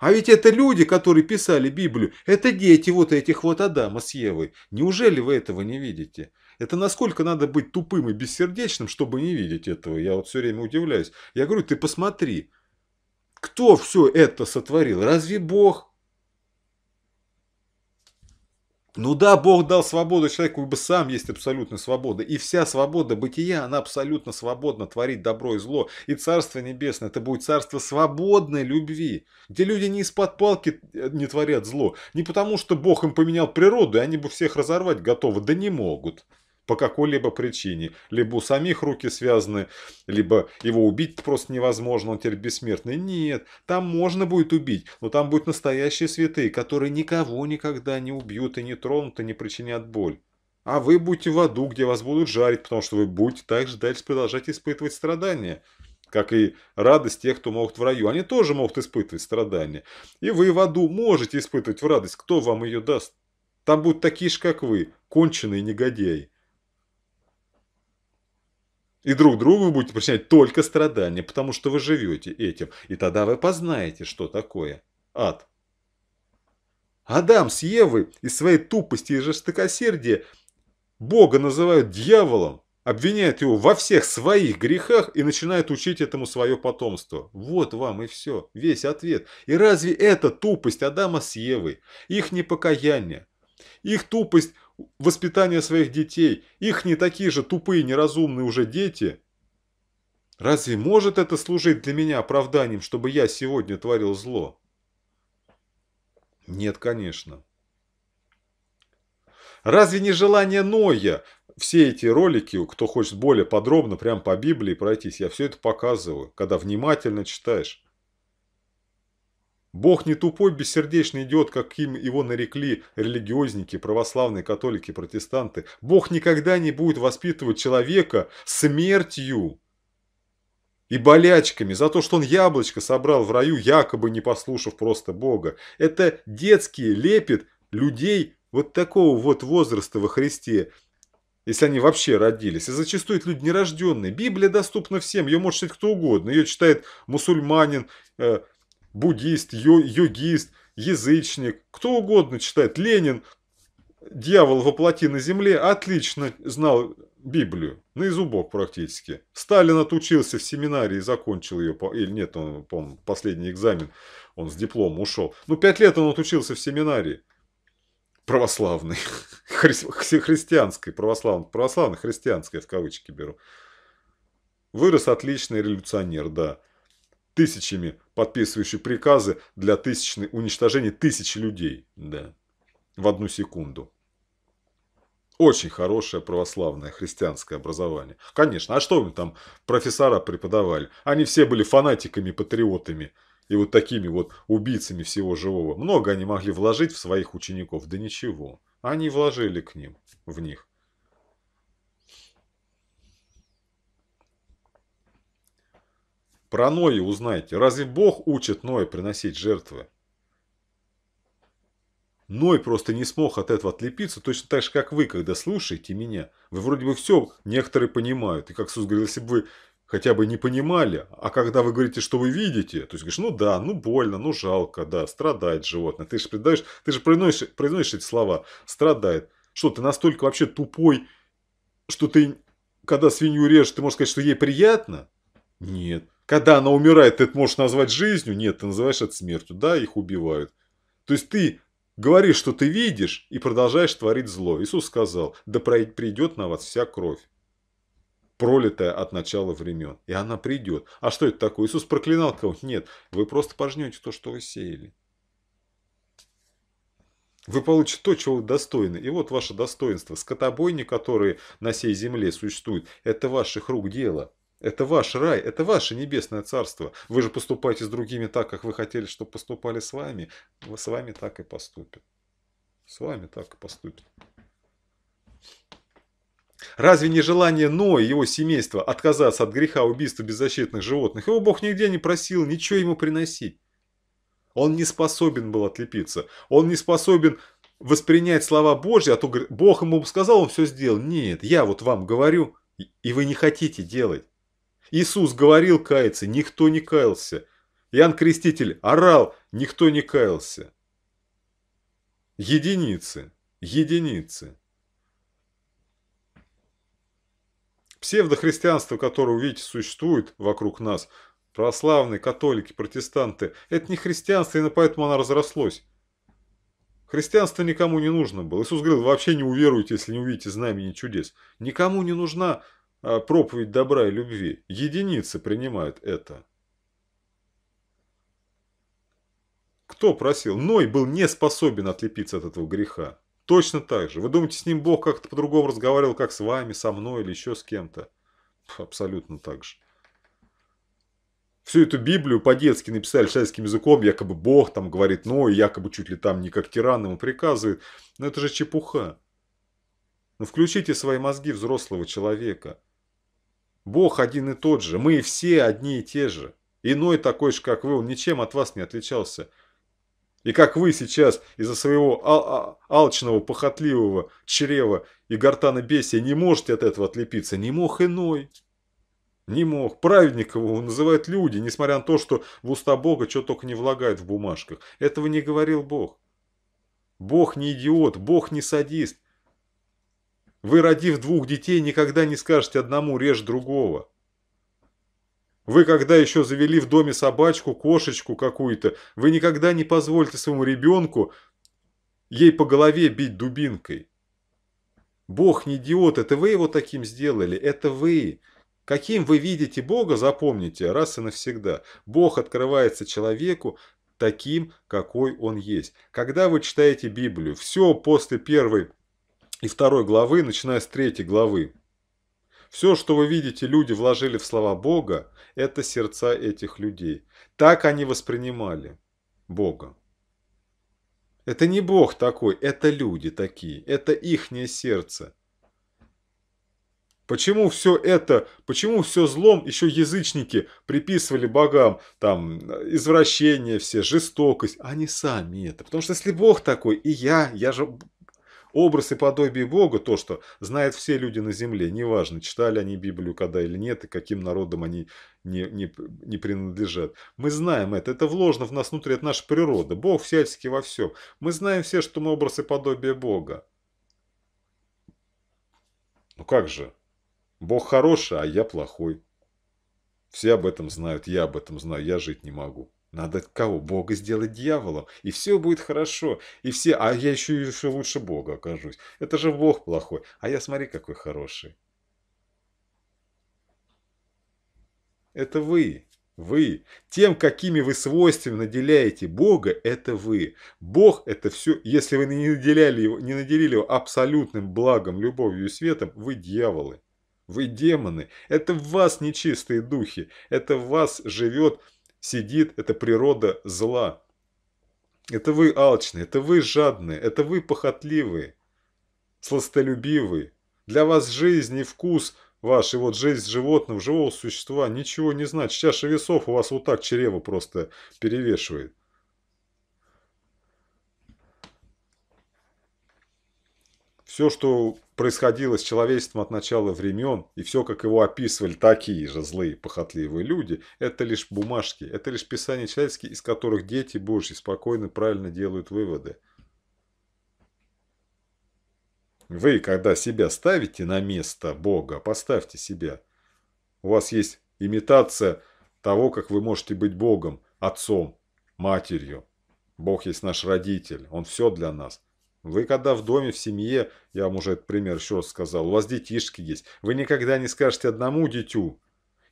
А ведь это люди, которые писали Библию, это дети вот этих вот Адама с Евой. Неужели вы этого не видите? Это насколько надо быть тупым и бессердечным, чтобы не видеть этого? Я вот все время удивляюсь. Я говорю, ты посмотри, кто все это сотворил? Разве Бог? Ну да, Бог дал свободу человеку, ибо сам есть абсолютная свобода. И вся свобода бытия, она абсолютно свободна творить добро и зло. И Царство Небесное, это будет царство свободной любви, где люди не из-под палки э, не творят зло. Не потому, что Бог им поменял природу, и они бы всех разорвать готовы, да не могут по какой-либо причине. Либо у самих руки связаны, либо его убить просто невозможно, он теперь бессмертный. Нет, там можно будет убить, но там будут настоящие святые, которые никого никогда не убьют и не тронут, и не причинят боль. А вы будете в аду, где вас будут жарить, потому что вы будете также дальше продолжать испытывать страдания как и радость тех, кто могут в раю. Они тоже могут испытывать страдания. И вы в аду можете испытывать в радость. Кто вам ее даст? Там будут такие же, как вы, конченые негодяи. И друг другу вы будете причинять только страдания, потому что вы живете этим. И тогда вы познаете, что такое ад. Адам с Евой из своей тупости и жестокосердия Бога называют дьяволом, обвиняют его во всех своих грехах и начинают учить этому свое потомство. Вот вам и все, весь ответ. И разве это тупость Адама с Евой, их непокаяние, их тупость воспитание своих детей, их не такие же тупые, неразумные уже дети. Разве может это служить для меня оправданием, чтобы я сегодня творил зло? Нет, конечно. Разве не желание Ноя? Все эти ролики, кто хочет более подробно, прям по Библии пройтись, я все это показываю, когда внимательно читаешь. Бог не тупой бессердечный идиот, каким его нарекли религиозники, православные, католики, протестанты. Бог никогда не будет воспитывать человека смертью и болячками за то, что он яблочко собрал в раю, якобы не послушав просто Бога. Это детские лепит людей вот такого вот возраста во Христе, если они вообще родились. И зачастую это люди нерожденные. Библия доступна всем, ее может читать кто угодно. Ее читает мусульманин, э, буддист, йогист, язычник, кто угодно читает. Ленин, дьявол воплоти на земле, отлично знал Библию, на изубок практически. Сталин отучился в семинарии закончил ее, или нет, он, по последний экзамен, он с дипломом ушел. Ну, пять лет он отучился в семинарии православной, [laughs] хри христианской, православной, православной, христианской, в кавычки беру. Вырос отличный революционер, да тысячами подписывающий приказы для тысячной, уничтожения тысяч людей да, в одну секунду. Очень хорошее православное христианское образование. Конечно, а что им там профессора преподавали? Они все были фанатиками, патриотами и вот такими вот убийцами всего живого. Много они могли вложить в своих учеников, да ничего. Они вложили к ним, в них. Про Ноя узнайте. Разве Бог учит Ноя приносить жертвы? Ной просто не смог от этого отлепиться, точно так же, как вы, когда слушаете меня. Вы вроде бы все некоторые понимают. И как Сус говорил, если бы вы хотя бы не понимали, а когда вы говорите, что вы видите, то есть говоришь, ну да, ну больно, ну жалко, да, страдает животное. Ты же предаешь, ты же произносишь, произносишь эти слова, страдает. Что, ты настолько вообще тупой, что ты, когда свинью режешь, ты можешь сказать, что ей приятно? Нет. Когда она умирает, ты это можешь назвать жизнью? Нет, ты называешь это смертью. Да, их убивают. То есть ты говоришь, что ты видишь, и продолжаешь творить зло. Иисус сказал, да придет на вас вся кровь, пролитая от начала времен. И она придет. А что это такое? Иисус проклинал кого -то? Нет, вы просто пожнете то, что вы сеяли. Вы получите то, чего вы достойны. И вот ваше достоинство. Скотобойни, которые на всей земле существуют, это ваших рук дело. Это ваш рай, это ваше небесное царство. Вы же поступаете с другими так, как вы хотели, чтобы поступали с вами. Вы с вами так и поступят. С вами так и поступят. Разве не желание Но и его семейства отказаться от греха убийства беззащитных животных? Его Бог нигде не просил ничего ему приносить. Он не способен был отлепиться. Он не способен воспринять слова Божьи, а то Бог ему сказал, он все сделал. Нет, я вот вам говорю, и вы не хотите делать. Иисус говорил каяться, никто не каялся. Иоанн Креститель орал, никто не каялся. Единицы, единицы. Псевдохристианство, которое, видите, существует вокруг нас, православные, католики, протестанты, это не христианство, и поэтому оно разрослось. Христианство никому не нужно было. Иисус говорил, вообще не уверуйте, если не увидите знамени чудес. Никому не нужна а проповедь добра и любви. Единицы принимают это. Кто просил? Ной был не способен отлепиться от этого греха. Точно так же. Вы думаете, с ним Бог как-то по-другому разговаривал, как с вами, со мной или еще с кем-то? Абсолютно так же. Всю эту Библию по-детски написали шайским языком, якобы Бог там говорит «но», якобы чуть ли там не как тиран ему приказывает. Но это же чепуха. Но ну, включите свои мозги взрослого человека – Бог один и тот же, мы все одни и те же. Иной такой же, как вы, он ничем от вас не отличался. И как вы сейчас из-за своего ал а, алчного, похотливого чрева и гортана бесия не можете от этого отлепиться, не мог иной. Не мог. Праведников его называют люди, несмотря на то, что в уста Бога что только не влагают в бумажках. Этого не говорил Бог. Бог не идиот, Бог не садист. Вы, родив двух детей, никогда не скажете одному «режь другого». Вы, когда еще завели в доме собачку, кошечку какую-то, вы никогда не позволите своему ребенку ей по голове бить дубинкой. Бог не идиот, это вы его таким сделали, это вы. Каким вы видите Бога, запомните раз и навсегда. Бог открывается человеку таким, какой он есть. Когда вы читаете Библию, все после первой и второй главы, начиная с третьей главы. Все, что вы видите, люди вложили в слова Бога, это сердца этих людей. Так они воспринимали Бога. Это не Бог такой, это люди такие, это ихнее сердце. Почему все это, почему все злом еще язычники приписывали богам, там, извращение все, жестокость, они сами это. Потому что если Бог такой, и я, я же Образ и подобие Бога – то, что знают все люди на земле, неважно, читали они Библию когда или нет, и каким народом они не, не, не принадлежат. Мы знаем это, это вложено в нас внутри, это наша природа. Бог всячески во всем. Мы знаем все, что мы образ и подобие Бога. Ну как же? Бог хороший, а я плохой. Все об этом знают, я об этом знаю, я жить не могу. Надо кого? Бога сделать дьяволом, и все будет хорошо. И все, а я еще, еще лучше Бога окажусь. Это же Бог плохой, а я смотри какой хороший. Это вы, вы. Тем, какими вы свойствами наделяете Бога, это вы. Бог это все, если вы не наделяли его, не наделили его абсолютным благом, любовью и светом, вы дьяволы. Вы демоны. Это в вас нечистые духи. Это в вас живет сидит это природа зла. Это вы алчные, это вы жадные, это вы похотливые, сластолюбивые. Для вас жизнь и вкус ваш, и вот жизнь животного, живого существа ничего не значит. Чаша весов у вас вот так чрево просто перевешивает. Все, что происходило с человечеством от начала времен, и все, как его описывали такие же злые, похотливые люди, это лишь бумажки, это лишь писания человеческие, из которых дети Божьи спокойно, правильно делают выводы. Вы, когда себя ставите на место Бога, поставьте себя. У вас есть имитация того, как вы можете быть Богом, отцом, матерью. Бог есть наш родитель, Он все для нас – вы когда в доме, в семье, я вам уже этот пример еще раз сказал, у вас детишки есть, вы никогда не скажете одному дитю,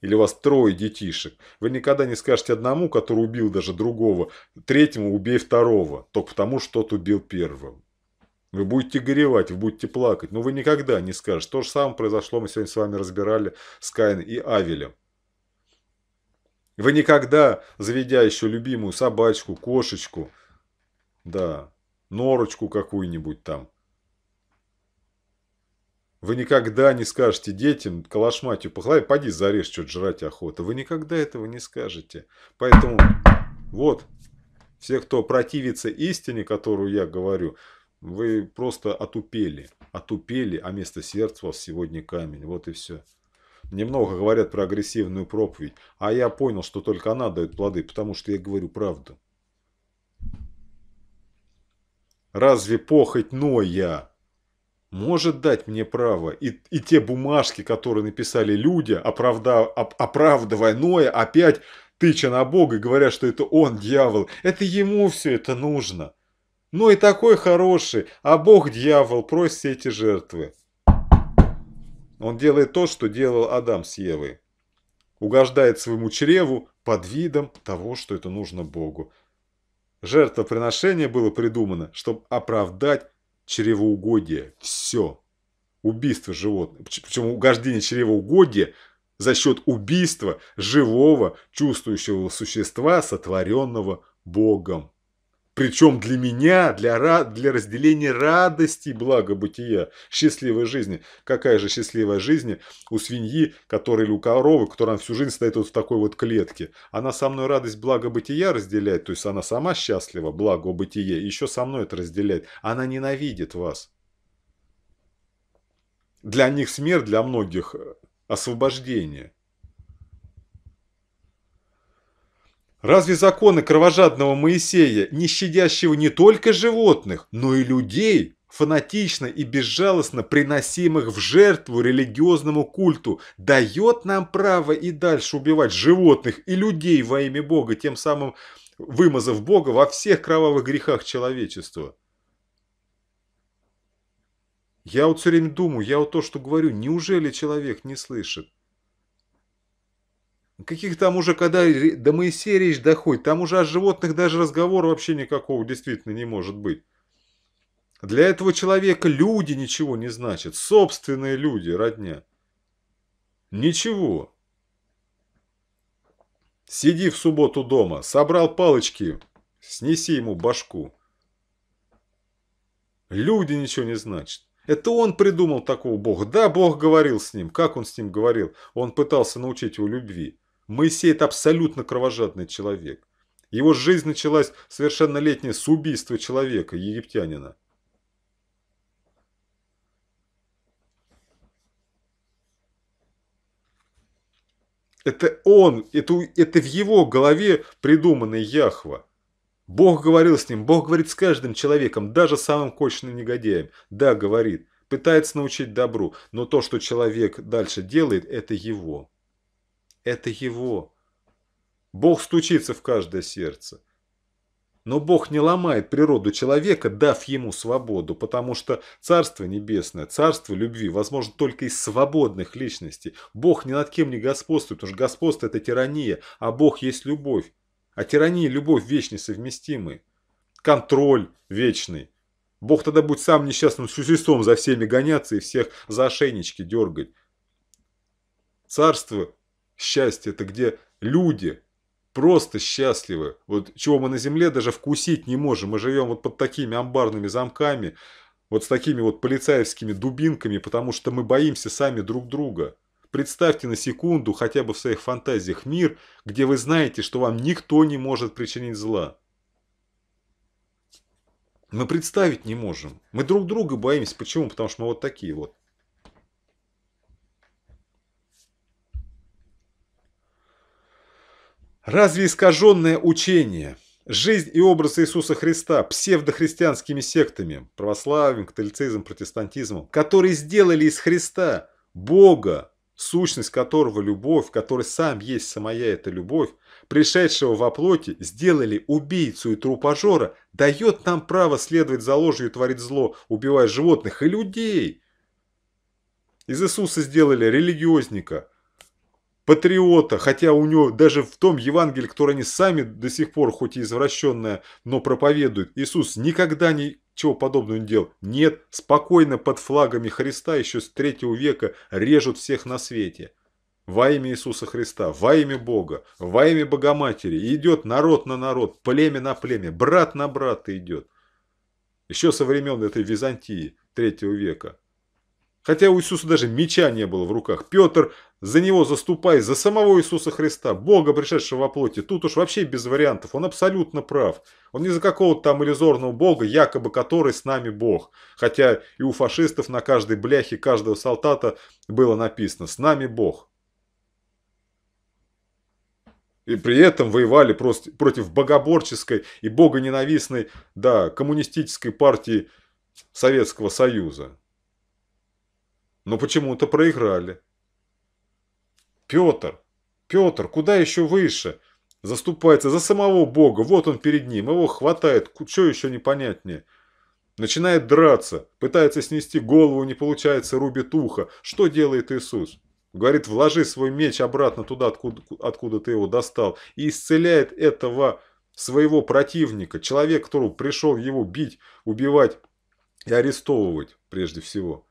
или у вас трое детишек, вы никогда не скажете одному, который убил даже другого, третьему убей второго, только потому, что тот убил первого. Вы будете горевать, вы будете плакать, но вы никогда не скажете. То же самое произошло, мы сегодня с вами разбирали с Каином и Авелем. Вы никогда, заведя еще любимую собачку, кошечку, да, норочку какую-нибудь там. Вы никогда не скажете детям, калаш матью похлай, поди зарежь, что-то жрать охота. Вы никогда этого не скажете. Поэтому вот, все, кто противится истине, которую я говорю, вы просто отупели. Отупели, а вместо сердца у вас сегодня камень. Вот и все. Немного говорят про агрессивную проповедь, а я понял, что только она дает плоды, потому что я говорю правду. Разве похоть Ноя может дать мне право и, и те бумажки, которые написали люди, оправдав, оправдывая Ноя, опять тыча на Бога и говоря, что это он, дьявол, это ему все это нужно. Ну и такой хороший, а Бог, дьявол, просит эти жертвы. Он делает то, что делал Адам с Евой. Угождает своему чреву под видом того, что это нужно Богу. Жертвоприношение было придумано, чтобы оправдать чревоугодие. Все. Убийство животных. Причем угождение чревоугодия за счет убийства живого, чувствующего существа, сотворенного Богом. Причем для меня, для, для разделения радости блага бытия, счастливой жизни. Какая же счастливая жизнь у свиньи, которая или у коровы, которая всю жизнь стоит вот в такой вот клетке. Она со мной радость блага бытия разделяет, то есть она сама счастлива, благо бытие, еще со мной это разделяет. Она ненавидит вас. Для них смерть, для многих э, освобождение – Разве законы кровожадного Моисея, не щадящего не только животных, но и людей, фанатично и безжалостно приносимых в жертву религиозному культу, дает нам право и дальше убивать животных и людей во имя Бога, тем самым вымазав Бога во всех кровавых грехах человечества? Я вот все время думаю, я вот то, что говорю, неужели человек не слышит? Каких там уже, когда до Моисея речь доходит, там уже о животных даже разговора вообще никакого действительно не может быть. Для этого человека люди ничего не значат. Собственные люди, родня. Ничего. Сиди в субботу дома, собрал палочки, снеси ему башку. Люди ничего не значат. Это он придумал такого Бога. Да, Бог говорил с ним. Как он с ним говорил? Он пытался научить его любви. Моисей – это абсолютно кровожадный человек. Его жизнь началась совершеннолетняя с убийства человека, египтянина. Это он, это, это в его голове придуманный Яхва. Бог говорил с ним, Бог говорит с каждым человеком, даже самым кочным негодяем. Да, говорит, пытается научить добру, но то, что человек дальше делает, это его это его. Бог стучится в каждое сердце. Но Бог не ломает природу человека, дав ему свободу, потому что Царство Небесное, Царство Любви, возможно, только из свободных личностей. Бог ни над кем не господствует, потому что господство – это тирания, а Бог есть любовь. А тирания и любовь вечно совместимы. Контроль вечный. Бог тогда будет сам несчастным существом за всеми гоняться и всех за ошейнички дергать. Царство счастье – это где люди просто счастливы. Вот чего мы на земле даже вкусить не можем. Мы живем вот под такими амбарными замками, вот с такими вот полицейскими дубинками, потому что мы боимся сами друг друга. Представьте на секунду хотя бы в своих фантазиях мир, где вы знаете, что вам никто не может причинить зла. Мы представить не можем. Мы друг друга боимся. Почему? Потому что мы вот такие вот. Разве искаженное учение, жизнь и образ Иисуса Христа псевдохристианскими сектами, православием, католицизмом, протестантизмом, которые сделали из Христа Бога, сущность которого любовь, который сам есть самая эта любовь, пришедшего во плоти, сделали убийцу и трупожора, дает нам право следовать за ложью и творить зло, убивая животных и людей. Из Иисуса сделали религиозника – патриота, хотя у него даже в том Евангелии, которое они сами до сих пор, хоть и извращенное, но проповедуют, Иисус никогда ничего подобного не делал. Нет, спокойно под флагами Христа еще с третьего века режут всех на свете. Во имя Иисуса Христа, во имя Бога, во имя Богоматери. Идет народ на народ, племя на племя, брат на брата идет. Еще со времен этой Византии третьего века. Хотя у Иисуса даже меча не было в руках. Петр, за него заступай, за самого Иисуса Христа, Бога, пришедшего во плоти. Тут уж вообще без вариантов, он абсолютно прав. Он не за какого-то там иллюзорного Бога, якобы который с нами Бог. Хотя и у фашистов на каждой бляхе каждого солдата было написано «С нами Бог». И при этом воевали просто против богоборческой и богоненавистной, да, коммунистической партии Советского Союза но ну, почему-то проиграли. Петр, Петр, куда еще выше? Заступается за самого Бога, вот он перед ним, его хватает, что еще непонятнее. Начинает драться, пытается снести голову, не получается, рубит ухо. Что делает Иисус? Говорит, вложи свой меч обратно туда, откуда, откуда ты его достал. И исцеляет этого своего противника, человека, который пришел его бить, убивать и арестовывать прежде всего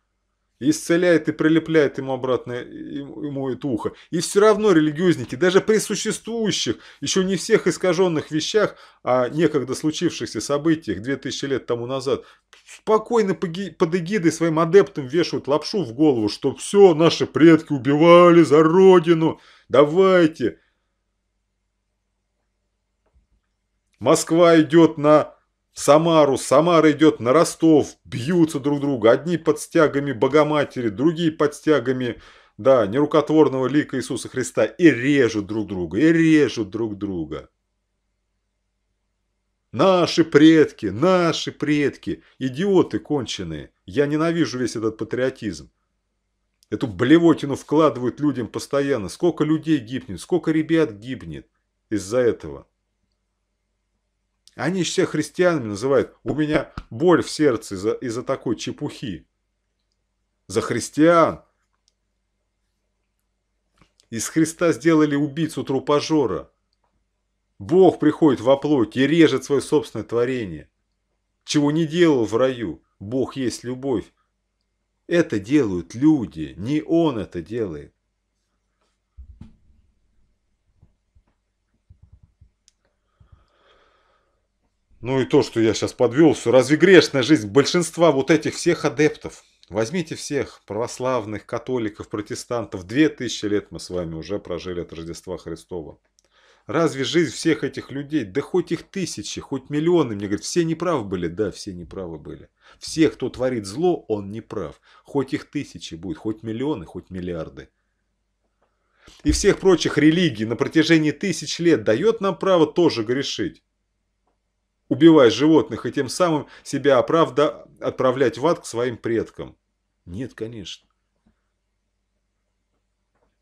исцеляет и прилепляет ему обратно ему это ухо. И все равно религиозники, даже при существующих, еще не всех искаженных вещах, а некогда случившихся событиях 2000 лет тому назад, спокойно под эгидой своим адептам вешают лапшу в голову, что все, наши предки убивали за родину, давайте. Москва идет на Самару, Самара идет на Ростов, бьются друг друга, одни под стягами Богоматери, другие под стягами, да, нерукотворного лика Иисуса Христа, и режут друг друга, и режут друг друга. Наши предки, наши предки, идиоты конченые. Я ненавижу весь этот патриотизм. Эту блевотину вкладывают людям постоянно. Сколько людей гибнет, сколько ребят гибнет из-за этого. Они все христианами называют. У меня боль в сердце из-за из такой чепухи. За христиан. Из Христа сделали убийцу трупожора. Бог приходит во плоть и режет свое собственное творение. Чего не делал в раю. Бог есть любовь. Это делают люди, не он это делает. Ну и то, что я сейчас подвел, все разве грешная жизнь большинства вот этих всех адептов? Возьмите всех православных, католиков, протестантов. Две тысячи лет мы с вами уже прожили от Рождества Христова. Разве жизнь всех этих людей, да хоть их тысячи, хоть миллионы, мне говорят, все неправы были? Да, все неправы были. Все, кто творит зло, он неправ. Хоть их тысячи будет, хоть миллионы, хоть миллиарды. И всех прочих религий на протяжении тысяч лет дает нам право тоже грешить убивать животных и тем самым себя оправда отправлять в ад к своим предкам? Нет, конечно.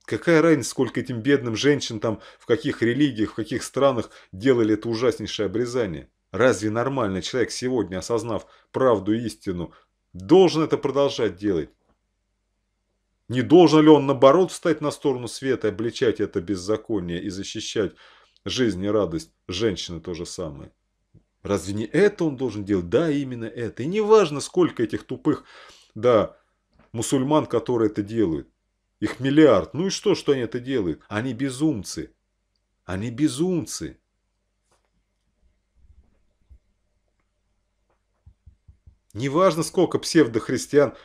Какая разница, сколько этим бедным женщинам там, в каких религиях, в каких странах делали это ужаснейшее обрезание? Разве нормальный человек сегодня, осознав правду и истину, должен это продолжать делать? Не должен ли он, наоборот, встать на сторону света, обличать это беззаконие и защищать жизнь и радость женщины то же самое? Разве не это он должен делать? Да, именно это. И неважно, сколько этих тупых, да, мусульман, которые это делают. Их миллиард. Ну и что, что они это делают? Они безумцы. Они безумцы. Неважно, сколько псевдохристиан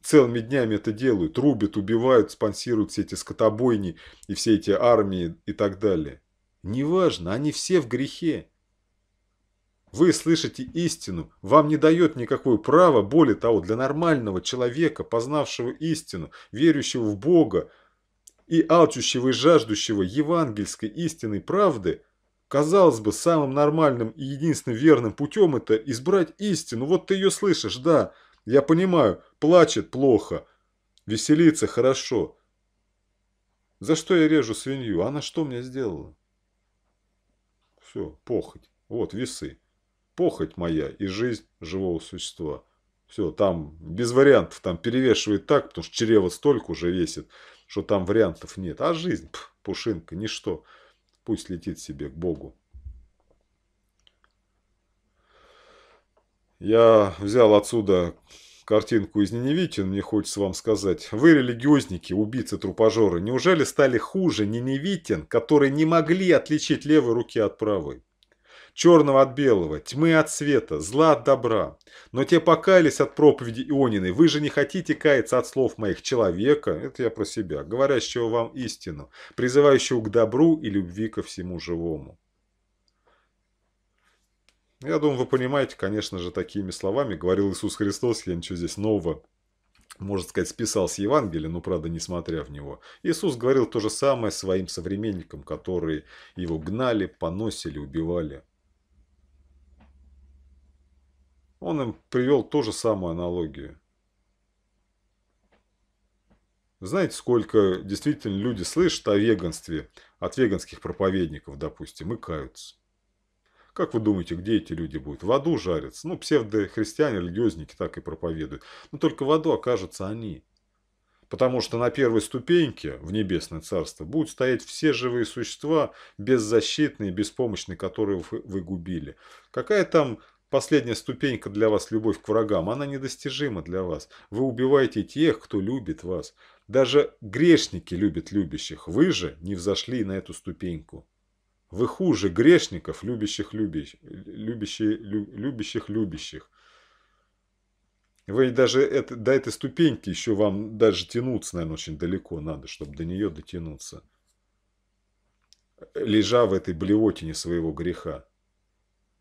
целыми днями это делают. Рубят, убивают, спонсируют все эти скотобойни и все эти армии и так далее. Неважно, они все в грехе. Вы слышите истину, вам не дает никакого права, более того, для нормального человека, познавшего истину, верующего в Бога и алчущего и жаждущего евангельской истины правды, казалось бы, самым нормальным и единственным верным путем это избрать истину. Вот ты ее слышишь, да, я понимаю, плачет плохо, веселится хорошо. За что я режу свинью? Она что мне сделала? Все, похоть. Вот весы похоть моя и жизнь живого существа. Все, там без вариантов, там перевешивает так, потому что чрево столько уже весит, что там вариантов нет. А жизнь, пф, пушинка, ничто. Пусть летит себе к Богу. Я взял отсюда картинку из Ниневитин, мне хочется вам сказать. Вы, религиозники, убийцы, трупожоры, неужели стали хуже Ниневитин, которые не могли отличить левой руки от правой? черного от белого, тьмы от света, зла от добра. Но те покаялись от проповеди Иониной. Вы же не хотите каяться от слов моих человека, это я про себя, говорящего вам истину, призывающего к добру и любви ко всему живому. Я думаю, вы понимаете, конечно же, такими словами говорил Иисус Христос, я ничего здесь нового можно сказать, списал с Евангелия, но, правда, не смотря в него. Иисус говорил то же самое своим современникам, которые его гнали, поносили, убивали. Он им привел ту же самую аналогию. Знаете, сколько действительно люди слышат о веганстве от веганских проповедников, допустим, и каются. Как вы думаете, где эти люди будут? В аду жарятся. Ну, псевдохристиане, религиозники так и проповедуют. Но только в аду окажутся они. Потому что на первой ступеньке в небесное царство будут стоять все живые существа, беззащитные, беспомощные, которые вы, вы губили. Какая там Последняя ступенька для вас – любовь к врагам. Она недостижима для вас. Вы убиваете тех, кто любит вас. Даже грешники любят любящих. Вы же не взошли на эту ступеньку. Вы хуже грешников, любящих любящих, любящих, любящих, Вы даже это, до этой ступеньки еще вам даже тянуться, наверное, очень далеко надо, чтобы до нее дотянуться. Лежа в этой блевотине своего греха.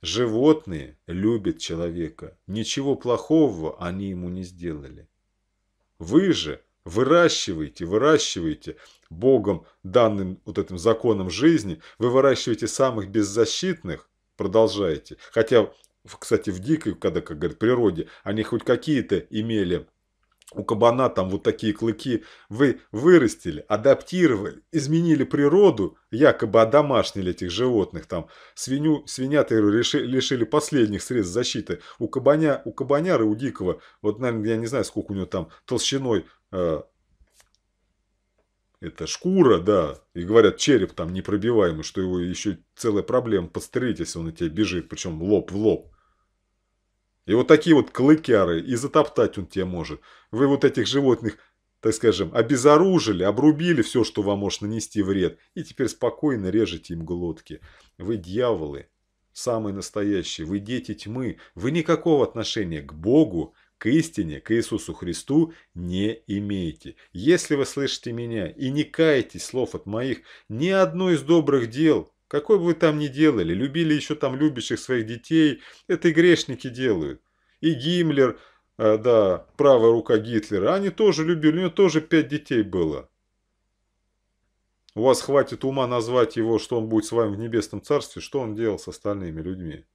Животные любят человека. Ничего плохого они ему не сделали. Вы же выращиваете, выращиваете Богом данным вот этим законом жизни, вы выращиваете самых беззащитных, продолжаете. Хотя, кстати, в дикой, когда, как говорят, природе, они хоть какие-то имели у кабана там вот такие клыки, вы вырастили, адаптировали, изменили природу, якобы одомашнили этих животных, там, свиню, свиняты лишили последних средств защиты, у кабаня, у кабаняра, у дикого, вот, наверное, я не знаю, сколько у него там толщиной, э, это шкура, да, и говорят, череп там непробиваемый, что его еще целая проблема подстрелить, если он на тебя бежит, причем лоб в лоб. И вот такие вот клыкяры, и затоптать он тебя может. Вы вот этих животных, так скажем, обезоружили, обрубили все, что вам может нанести вред, и теперь спокойно режете им глотки. Вы дьяволы, самые настоящие, вы дети тьмы, вы никакого отношения к Богу, к истине, к Иисусу Христу не имеете. Если вы слышите меня и не каетесь слов от моих, ни одно из добрых дел, какой бы вы там ни делали, любили еще там любящих своих детей, это и грешники делают. И Гиммлер, э, да, правая рука Гитлера, они тоже любили, у него тоже пять детей было. У вас хватит ума назвать его, что он будет с вами в небесном царстве, что он делал с остальными людьми.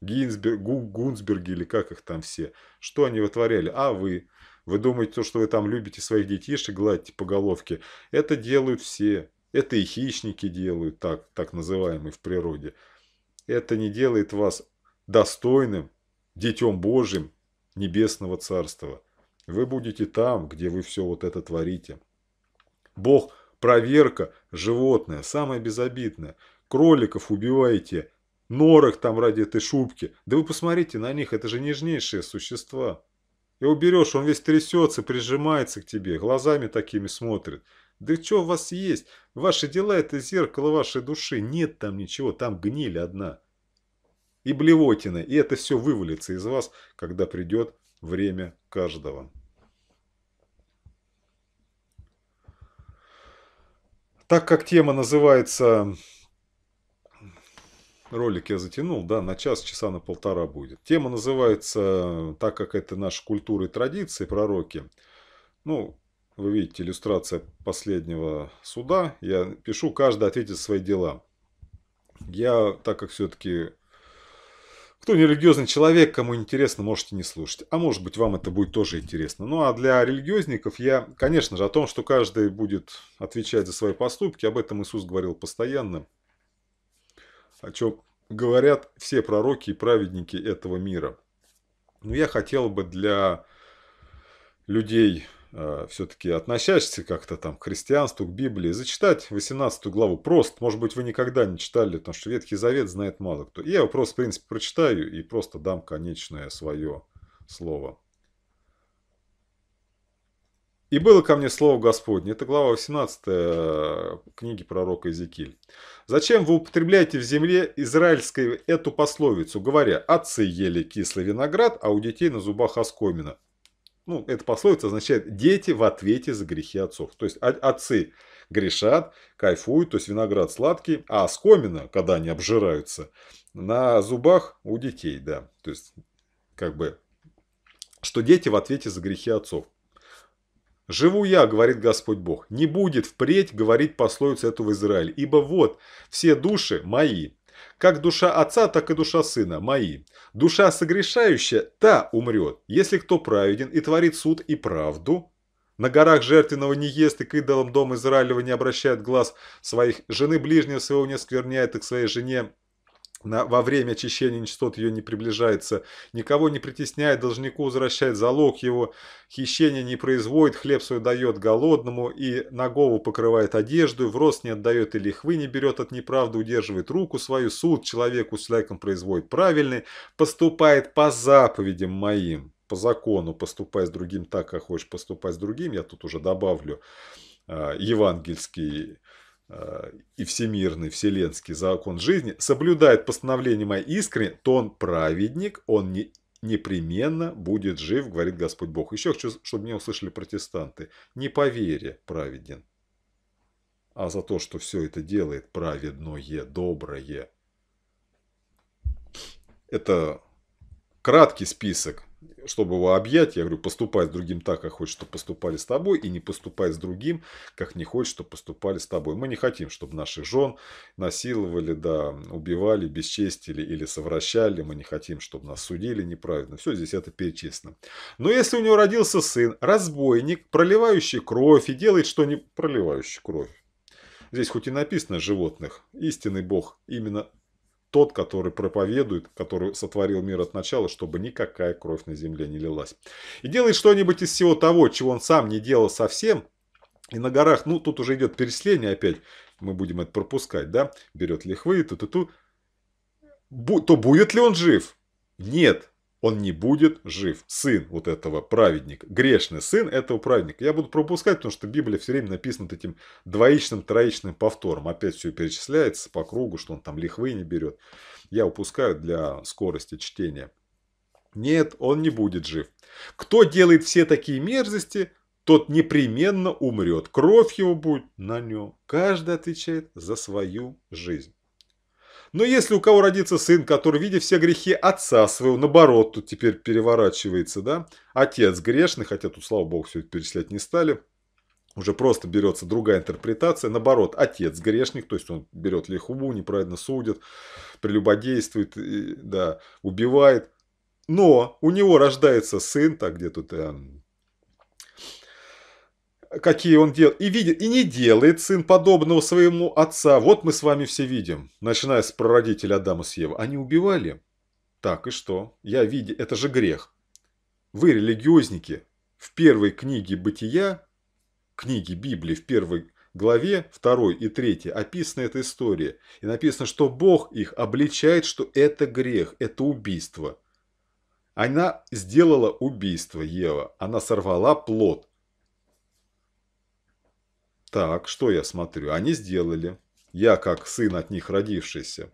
Гинзберг, Гунцберги или как их там все. Что они вытворяли? А вы? Вы думаете, то, что вы там любите своих детишек, гладите по головке? Это делают все. Это и хищники делают, так, так называемые в природе. Это не делает вас достойным, детем Божьим, небесного царства. Вы будете там, где вы все вот это творите. Бог – проверка, животное, самое безобидное. Кроликов убиваете, норок там ради этой шубки. Да вы посмотрите на них, это же нежнейшие существа. И уберешь, он весь трясется, прижимается к тебе, глазами такими смотрит – да что у вас есть? Ваши дела – это зеркало вашей души. Нет там ничего, там гниль одна. И блевотина. И это все вывалится из вас, когда придет время каждого. Так как тема называется... Ролик я затянул, да, на час, часа на полтора будет. Тема называется, так как это наша культура и традиции, пророки. Ну, вы видите иллюстрация последнего суда. Я пишу, каждый ответит свои дела. Я, так как все-таки кто не религиозный человек, кому интересно, можете не слушать. А может быть, вам это будет тоже интересно. Ну а для религиозников я, конечно же, о том, что каждый будет отвечать за свои поступки, об этом Иисус говорил постоянно. О чем говорят все пророки и праведники этого мира. Но я хотел бы для людей Э, все-таки относящийся как-то там к христианству, к Библии, зачитать 18 главу просто. Может быть, вы никогда не читали, потому что Ветхий Завет знает мало кто. И я его просто, в принципе, прочитаю и просто дам конечное свое слово. «И было ко мне слово Господне». Это глава 18 э, книги пророка Иезекииль. «Зачем вы употребляете в земле израильской эту пословицу, говоря, отцы ели кислый виноград, а у детей на зубах оскомина? ну, это пословица означает «дети в ответе за грехи отцов». То есть отцы грешат, кайфуют, то есть виноград сладкий, а оскомина, когда они обжираются, на зубах у детей, да. То есть, как бы, что дети в ответе за грехи отцов. «Живу я, — говорит Господь Бог, — не будет впредь говорить пословицу в Израиль, ибо вот все души мои, как душа отца, так и душа сына, мои. Душа согрешающая, та умрет, если кто праведен и творит суд и правду. На горах жертвенного не ест и к идолам дом Израилева не обращает глаз своих, жены ближнего своего не скверняет и к своей жене на, во время очищения нечистот ее не приближается, никого не притесняет, должнику возвращает залог его, хищение не производит, хлеб свой дает голодному и нагову покрывает одежду, в рост не отдает и лихвы не берет от неправды, удерживает руку свою, суд человеку с человеком производит правильный, поступает по заповедям моим, по закону, поступай с другим так, как хочешь поступать с другим, я тут уже добавлю э, евангельский и всемирный, вселенский закон жизни, соблюдает постановление моей искренне, то он праведник, он не, непременно будет жив, говорит Господь Бог. Еще хочу, чтобы меня услышали протестанты. Не по вере праведен, а за то, что все это делает праведное, доброе. Это краткий список чтобы его объять, я говорю, поступай с другим так, как хочешь, чтобы поступали с тобой, и не поступай с другим, как не хочешь, чтобы поступали с тобой. Мы не хотим, чтобы наших жен насиловали, да, убивали, бесчестили или совращали. Мы не хотим, чтобы нас судили неправильно. Все здесь это перечислено. Но если у него родился сын, разбойник, проливающий кровь и делает что не проливающий кровь, Здесь хоть и написано животных, истинный Бог именно тот, который проповедует, который сотворил мир от начала, чтобы никакая кровь на земле не лилась. И делает что-нибудь из всего того, чего он сам не делал совсем. И на горах, ну, тут уже идет пересление опять, мы будем это пропускать, да, берет лихвы, ту-ту-ту. то будет ли он жив? Нет, он не будет жив. Сын вот этого праведника, грешный сын этого праведника. Я буду пропускать, потому что Библия все время написана этим двоичным, троичным повтором. Опять все перечисляется по кругу, что он там лихвы не берет. Я упускаю для скорости чтения. Нет, он не будет жив. Кто делает все такие мерзости, тот непременно умрет. Кровь его будет на нем. Каждый отвечает за свою жизнь. Но если у кого родится сын, который, видя все грехи отца своего, наоборот, тут теперь переворачивается, да, отец грешный, хотя тут, слава богу, все это перечислять не стали, уже просто берется другая интерпретация. Наоборот, отец грешник, то есть он берет лихубу, неправильно судит, прелюбодействует, да, убивает. Но у него рождается сын, так где тут эм, какие он делал и видит, и не делает сын подобного своему отца. Вот мы с вами все видим, начиная с прародителя Адама с Евы. Они убивали? Так, и что? Я видя, это же грех. Вы, религиозники, в первой книге Бытия, книге Библии, в первой главе второй и третьей описана эта история. И написано, что Бог их обличает, что это грех, это убийство. Она сделала убийство Ева, она сорвала плод. Так, что я смотрю? Они сделали. Я как сын от них родившийся.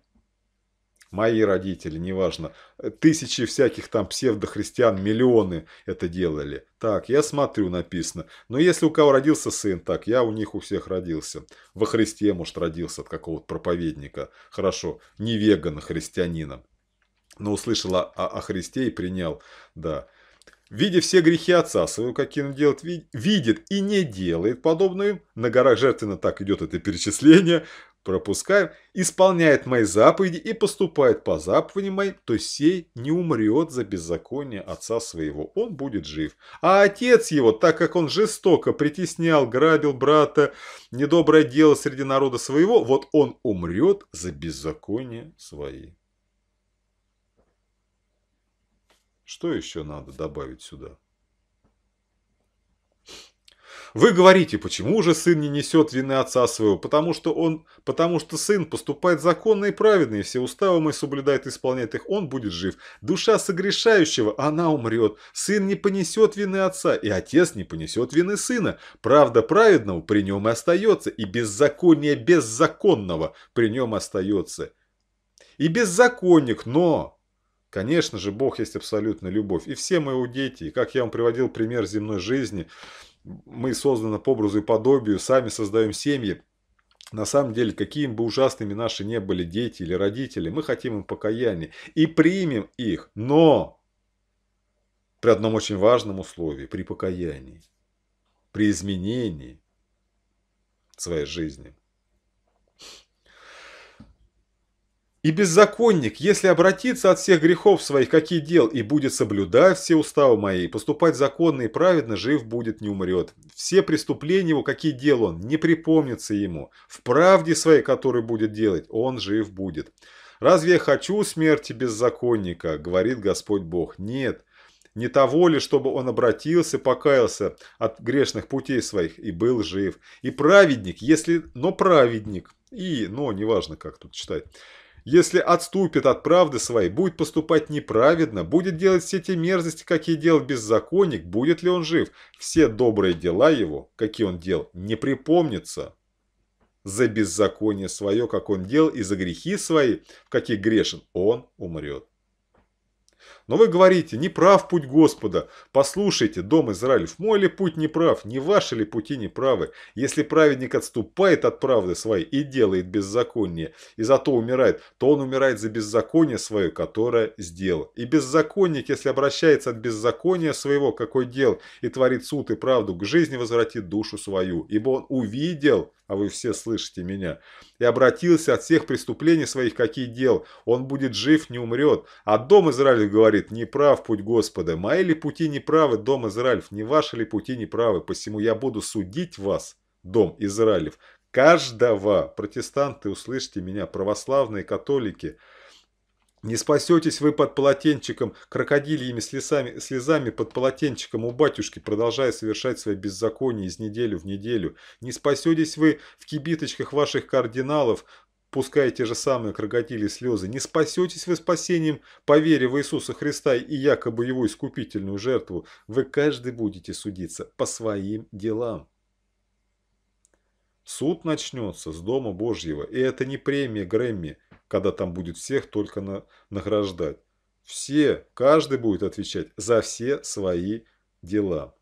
Мои родители, неважно. Тысячи всяких там псевдохристиан, миллионы это делали. Так, я смотрю, написано. Но если у кого родился сын, так, я у них у всех родился. Во Христе, может, родился от какого-то проповедника. Хорошо, не вегана, христианина. Но услышал о, о Христе и принял, да. Видя все грехи отца своего, какие он делает, видит и не делает подобное, на горах жертвенно так идет это перечисление, пропускаем, исполняет мои заповеди и поступает по заповедям моим, то сей не умрет за беззаконие отца своего, он будет жив. А отец его, так как он жестоко притеснял, грабил брата, недоброе дело среди народа своего, вот он умрет за беззаконие свои. Что еще надо добавить сюда? Вы говорите, почему же сын не несет вины отца своего? Потому что, он, потому что сын поступает законно и праведно, и все уставы мои соблюдает и исполняет их, он будет жив. Душа согрешающего, она умрет. Сын не понесет вины отца, и отец не понесет вины сына. Правда праведного при нем и остается, и беззаконие беззаконного при нем остается. И беззаконник, но Конечно же, Бог есть абсолютная любовь. И все мы его дети. И как я вам приводил пример земной жизни, мы созданы по образу и подобию, сами создаем семьи. На самом деле, какими бы ужасными наши не были дети или родители, мы хотим им покаяния и примем их, но при одном очень важном условии, при покаянии, при изменении своей жизни – И беззаконник, если обратится от всех грехов своих, какие дел, и будет соблюдать все уставы мои, поступать законно и праведно, жив будет, не умрет. Все преступления его, какие дел он, не припомнится ему. В правде своей, которую будет делать, он жив будет. Разве я хочу смерти беззаконника, говорит Господь Бог? Нет. Не того ли, чтобы он обратился, покаялся от грешных путей своих и был жив? И праведник, если, но праведник, и, но, неважно, как тут читать если отступит от правды своей, будет поступать неправедно, будет делать все те мерзости, какие делал беззаконник, будет ли он жив, все добрые дела его, какие он делал, не припомнится За беззаконие свое, как он делал, и за грехи свои, в каких грешен, он умрет. Но вы говорите, не прав путь Господа. Послушайте, дом Израилев, мой ли путь неправ, не ваши ли пути неправы? Если праведник отступает от правды своей и делает беззаконие, и зато умирает, то он умирает за беззаконие свое, которое сделал. И беззаконник, если обращается от беззакония своего, какой дел, и творит суд и правду, к жизни возвратит душу свою, ибо он увидел, а вы все слышите меня, и обратился от всех преступлений своих, какие дел. Он будет жив, не умрет. А дом Израиль говорит, не прав путь Господа. Мои ли пути неправы, дом Израиль не ваши ли пути неправы, посему я буду судить вас, дом Израилев. Каждого, протестанты, услышьте меня, православные, католики – не спасетесь вы под полотенчиком, крокодильями слезами, слезами под полотенчиком у батюшки, продолжая совершать свои беззакония из неделю в неделю. Не спасетесь вы в кибиточках ваших кардиналов, пуская те же самые крокодили слезы. Не спасетесь вы спасением по вере в Иисуса Христа и якобы его искупительную жертву. Вы каждый будете судиться по своим делам. Суд начнется с Дома Божьего, и это не премия Грэмми, когда там будет всех только на, награждать. Все, каждый будет отвечать за все свои дела.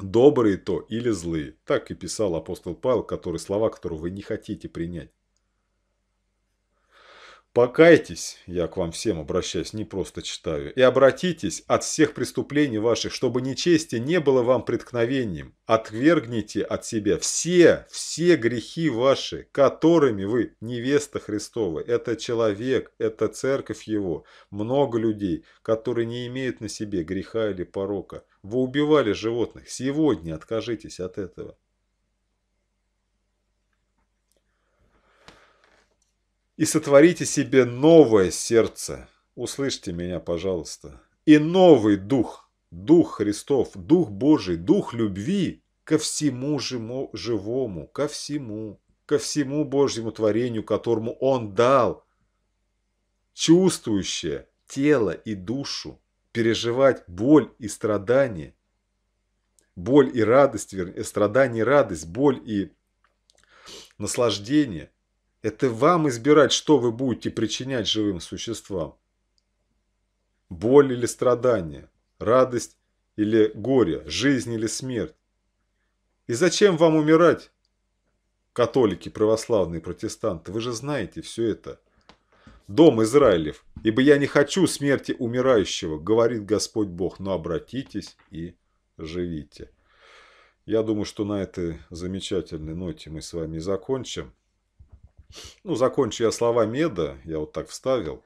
Добрые то или злые. Так и писал апостол Павел, который, слова которого вы не хотите принять. «Покайтесь, я к вам всем обращаюсь, не просто читаю, и обратитесь от всех преступлений ваших, чтобы нечестие не было вам преткновением. Отвергните от себя все, все грехи ваши, которыми вы невеста Христова. Это человек, это церковь его, много людей, которые не имеют на себе греха или порока. Вы убивали животных, сегодня откажитесь от этого». и сотворите себе новое сердце. Услышьте меня, пожалуйста. И новый дух, дух Христов, дух Божий, дух любви ко всему живому, ко всему, ко всему Божьему творению, которому Он дал чувствующее тело и душу, переживать боль и страдания, боль и радость, вернее, страдание и радость, боль и наслаждение, это вам избирать, что вы будете причинять живым существам. Боль или страдание, радость или горе, жизнь или смерть. И зачем вам умирать, католики, православные, протестанты? Вы же знаете все это. Дом Израилев, ибо я не хочу смерти умирающего, говорит Господь Бог, но обратитесь и живите. Я думаю, что на этой замечательной ноте мы с вами закончим. Ну, закончу я слова меда, я вот так вставил.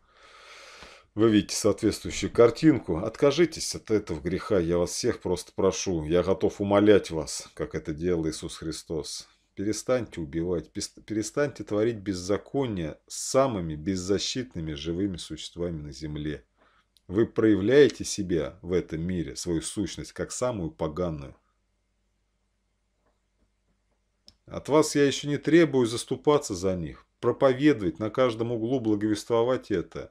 Вы видите соответствующую картинку. Откажитесь от этого греха, я вас всех просто прошу. Я готов умолять вас, как это делал Иисус Христос. Перестаньте убивать, перестаньте творить беззаконие с самыми беззащитными живыми существами на земле. Вы проявляете себя в этом мире, свою сущность, как самую поганую. От вас я еще не требую заступаться за них, проповедовать, на каждом углу благовествовать это.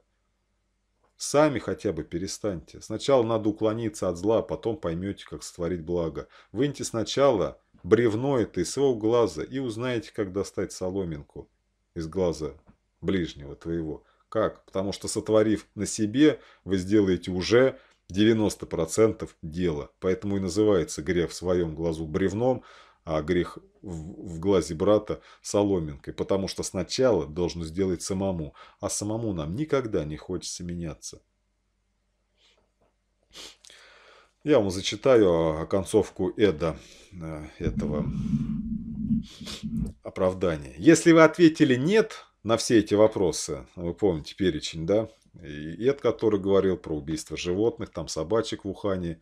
Сами хотя бы перестаньте. Сначала надо уклониться от зла, а потом поймете, как сотворить благо. Выньте сначала бревно это из своего глаза и узнаете, как достать соломинку из глаза ближнего твоего. Как? Потому что сотворив на себе, вы сделаете уже 90% дела. Поэтому и называется грех в своем глазу бревном, а грех в, в глазе брата соломинкой, потому что сначала должен сделать самому, а самому нам никогда не хочется меняться. Я вам зачитаю а, концовку Эда, э, этого оправдания. Если вы ответили «нет» на все эти вопросы, ну, вы помните перечень, да? И Эд, который говорил про убийство животных, там собачек в Ухане,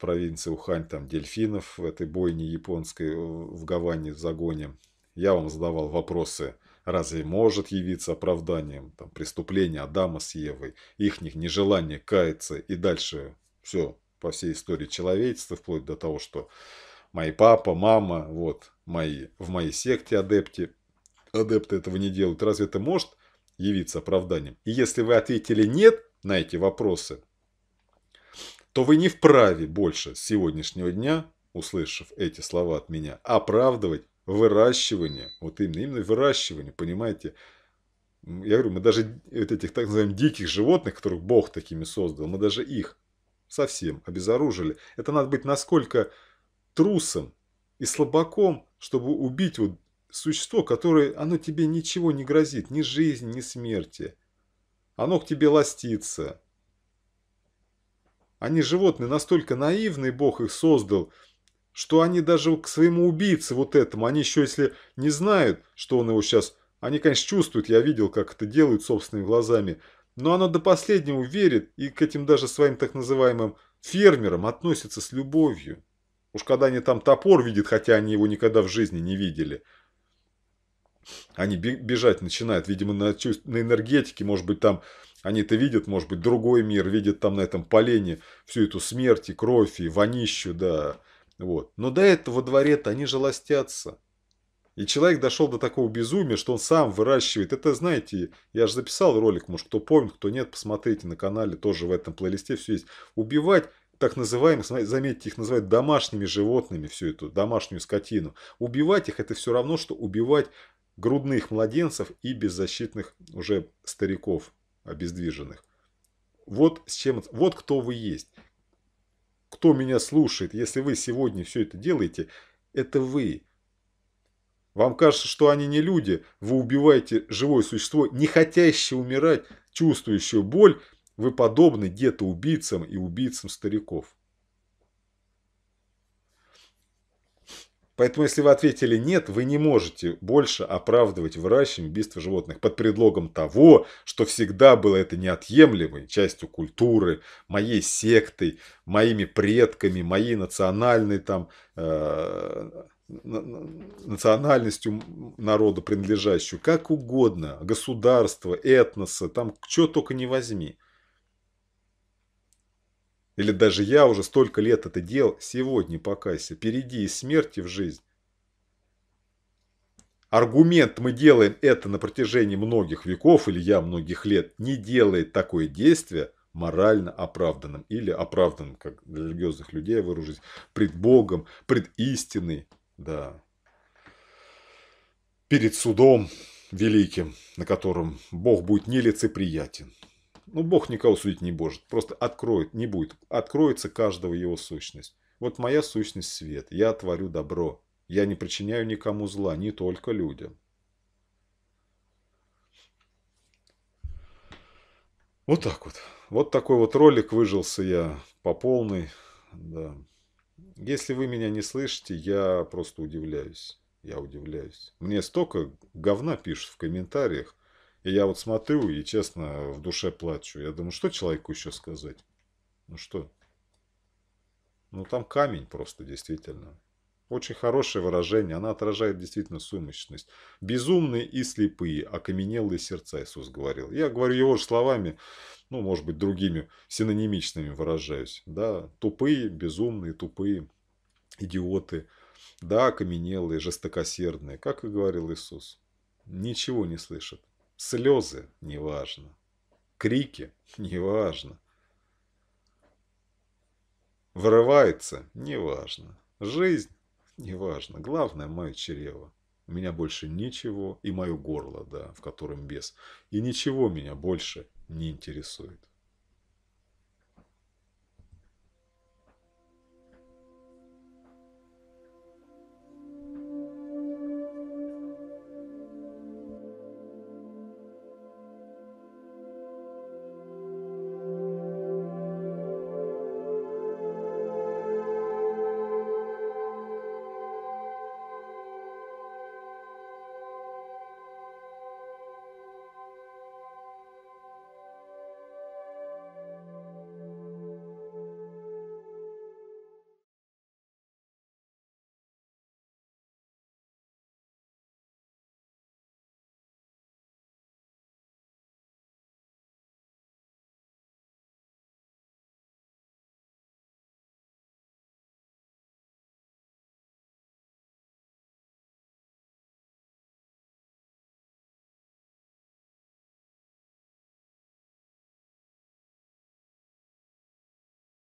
провинции Ухань, там дельфинов в этой бойне японской э, в Гаване, в загоне. Я вам задавал вопросы, разве может явиться оправданием там, преступление Адама с Евой, их нежелание каяться и дальше все по всей истории человечества, вплоть до того, что мои папа, мама, вот, мои, в моей секте адепти, адепты этого не делают. Разве это может явиться оправданием? И если вы ответили «нет» на эти вопросы, то вы не вправе больше с сегодняшнего дня, услышав эти слова от меня, оправдывать выращивание, вот именно, именно выращивание, понимаете, я говорю, мы даже вот этих так называемых диких животных, которых Бог такими создал, мы даже их совсем обезоружили. Это надо быть насколько трусом и слабаком, чтобы убить вот существо, которое, оно тебе ничего не грозит, ни жизни, ни смерти. Оно к тебе ластится, они животные настолько наивные, Бог их создал, что они даже к своему убийце вот этому, они еще если не знают, что он его сейчас... Они, конечно, чувствуют, я видел, как это делают собственными глазами, но оно до последнего верит и к этим даже своим так называемым фермерам относится с любовью. Уж когда они там топор видят, хотя они его никогда в жизни не видели. Они бежать начинают, видимо, на, на энергетике, может быть, там они-то видят, может быть, другой мир, видят там на этом полене всю эту смерть и кровь, и вонищу, да. Вот. Но до этого дворе-то они же ластятся. И человек дошел до такого безумия, что он сам выращивает. Это, знаете, я же записал ролик, может, кто помнит, кто нет, посмотрите на канале, тоже в этом плейлисте все есть. Убивать так называемых, заметьте, их называют домашними животными, всю эту домашнюю скотину. Убивать их это все равно, что убивать грудных младенцев и беззащитных уже стариков обездвиженных. Вот, с чем, вот кто вы есть. Кто меня слушает, если вы сегодня все это делаете, это вы. Вам кажется, что они не люди. Вы убиваете живое существо, не хотящее умирать, чувствующее боль. Вы подобны где-то убийцам и убийцам стариков. Поэтому, если вы ответили «нет», вы не можете больше оправдывать выращивание убийства животных под предлогом того, что всегда было это неотъемлемой частью культуры, моей секты, моими предками, моей национальной там, э, национальностью народа принадлежащую, как угодно, государство, этноса, там что только не возьми – или даже я уже столько лет это делал, сегодня покайся, перейди из смерти в жизнь. Аргумент «мы делаем это на протяжении многих веков» или «я многих лет» не делает такое действие морально оправданным или оправданным, как для религиозных людей выражусь, пред Богом, пред истиной, да, перед судом великим, на котором Бог будет нелицеприятен. Ну, Бог никого судить не может. Просто откроет, не будет. Откроется каждого его сущность. Вот моя сущность свет. Я творю добро. Я не причиняю никому зла, не только людям. Вот так вот. Вот такой вот ролик выжился я по полной. Да. Если вы меня не слышите, я просто удивляюсь. Я удивляюсь. Мне столько говна пишут в комментариях. И я вот смотрю и, честно, в душе плачу. Я думаю, что человеку еще сказать? Ну что? Ну там камень просто, действительно. Очень хорошее выражение, она отражает действительно сумочность. «Безумные и слепые, окаменелые сердца», Иисус говорил. Я говорю его же словами, ну, может быть, другими синонимичными выражаюсь. Да, тупые, безумные, тупые, идиоты. Да, окаменелые, жестокосердные, как и говорил Иисус. Ничего не слышат. Слезы – неважно. Крики – неважно. Врывается – неважно. Жизнь – неважно. Главное – мое чрево. У меня больше ничего, и мое горло, да, в котором без И ничего меня больше не интересует.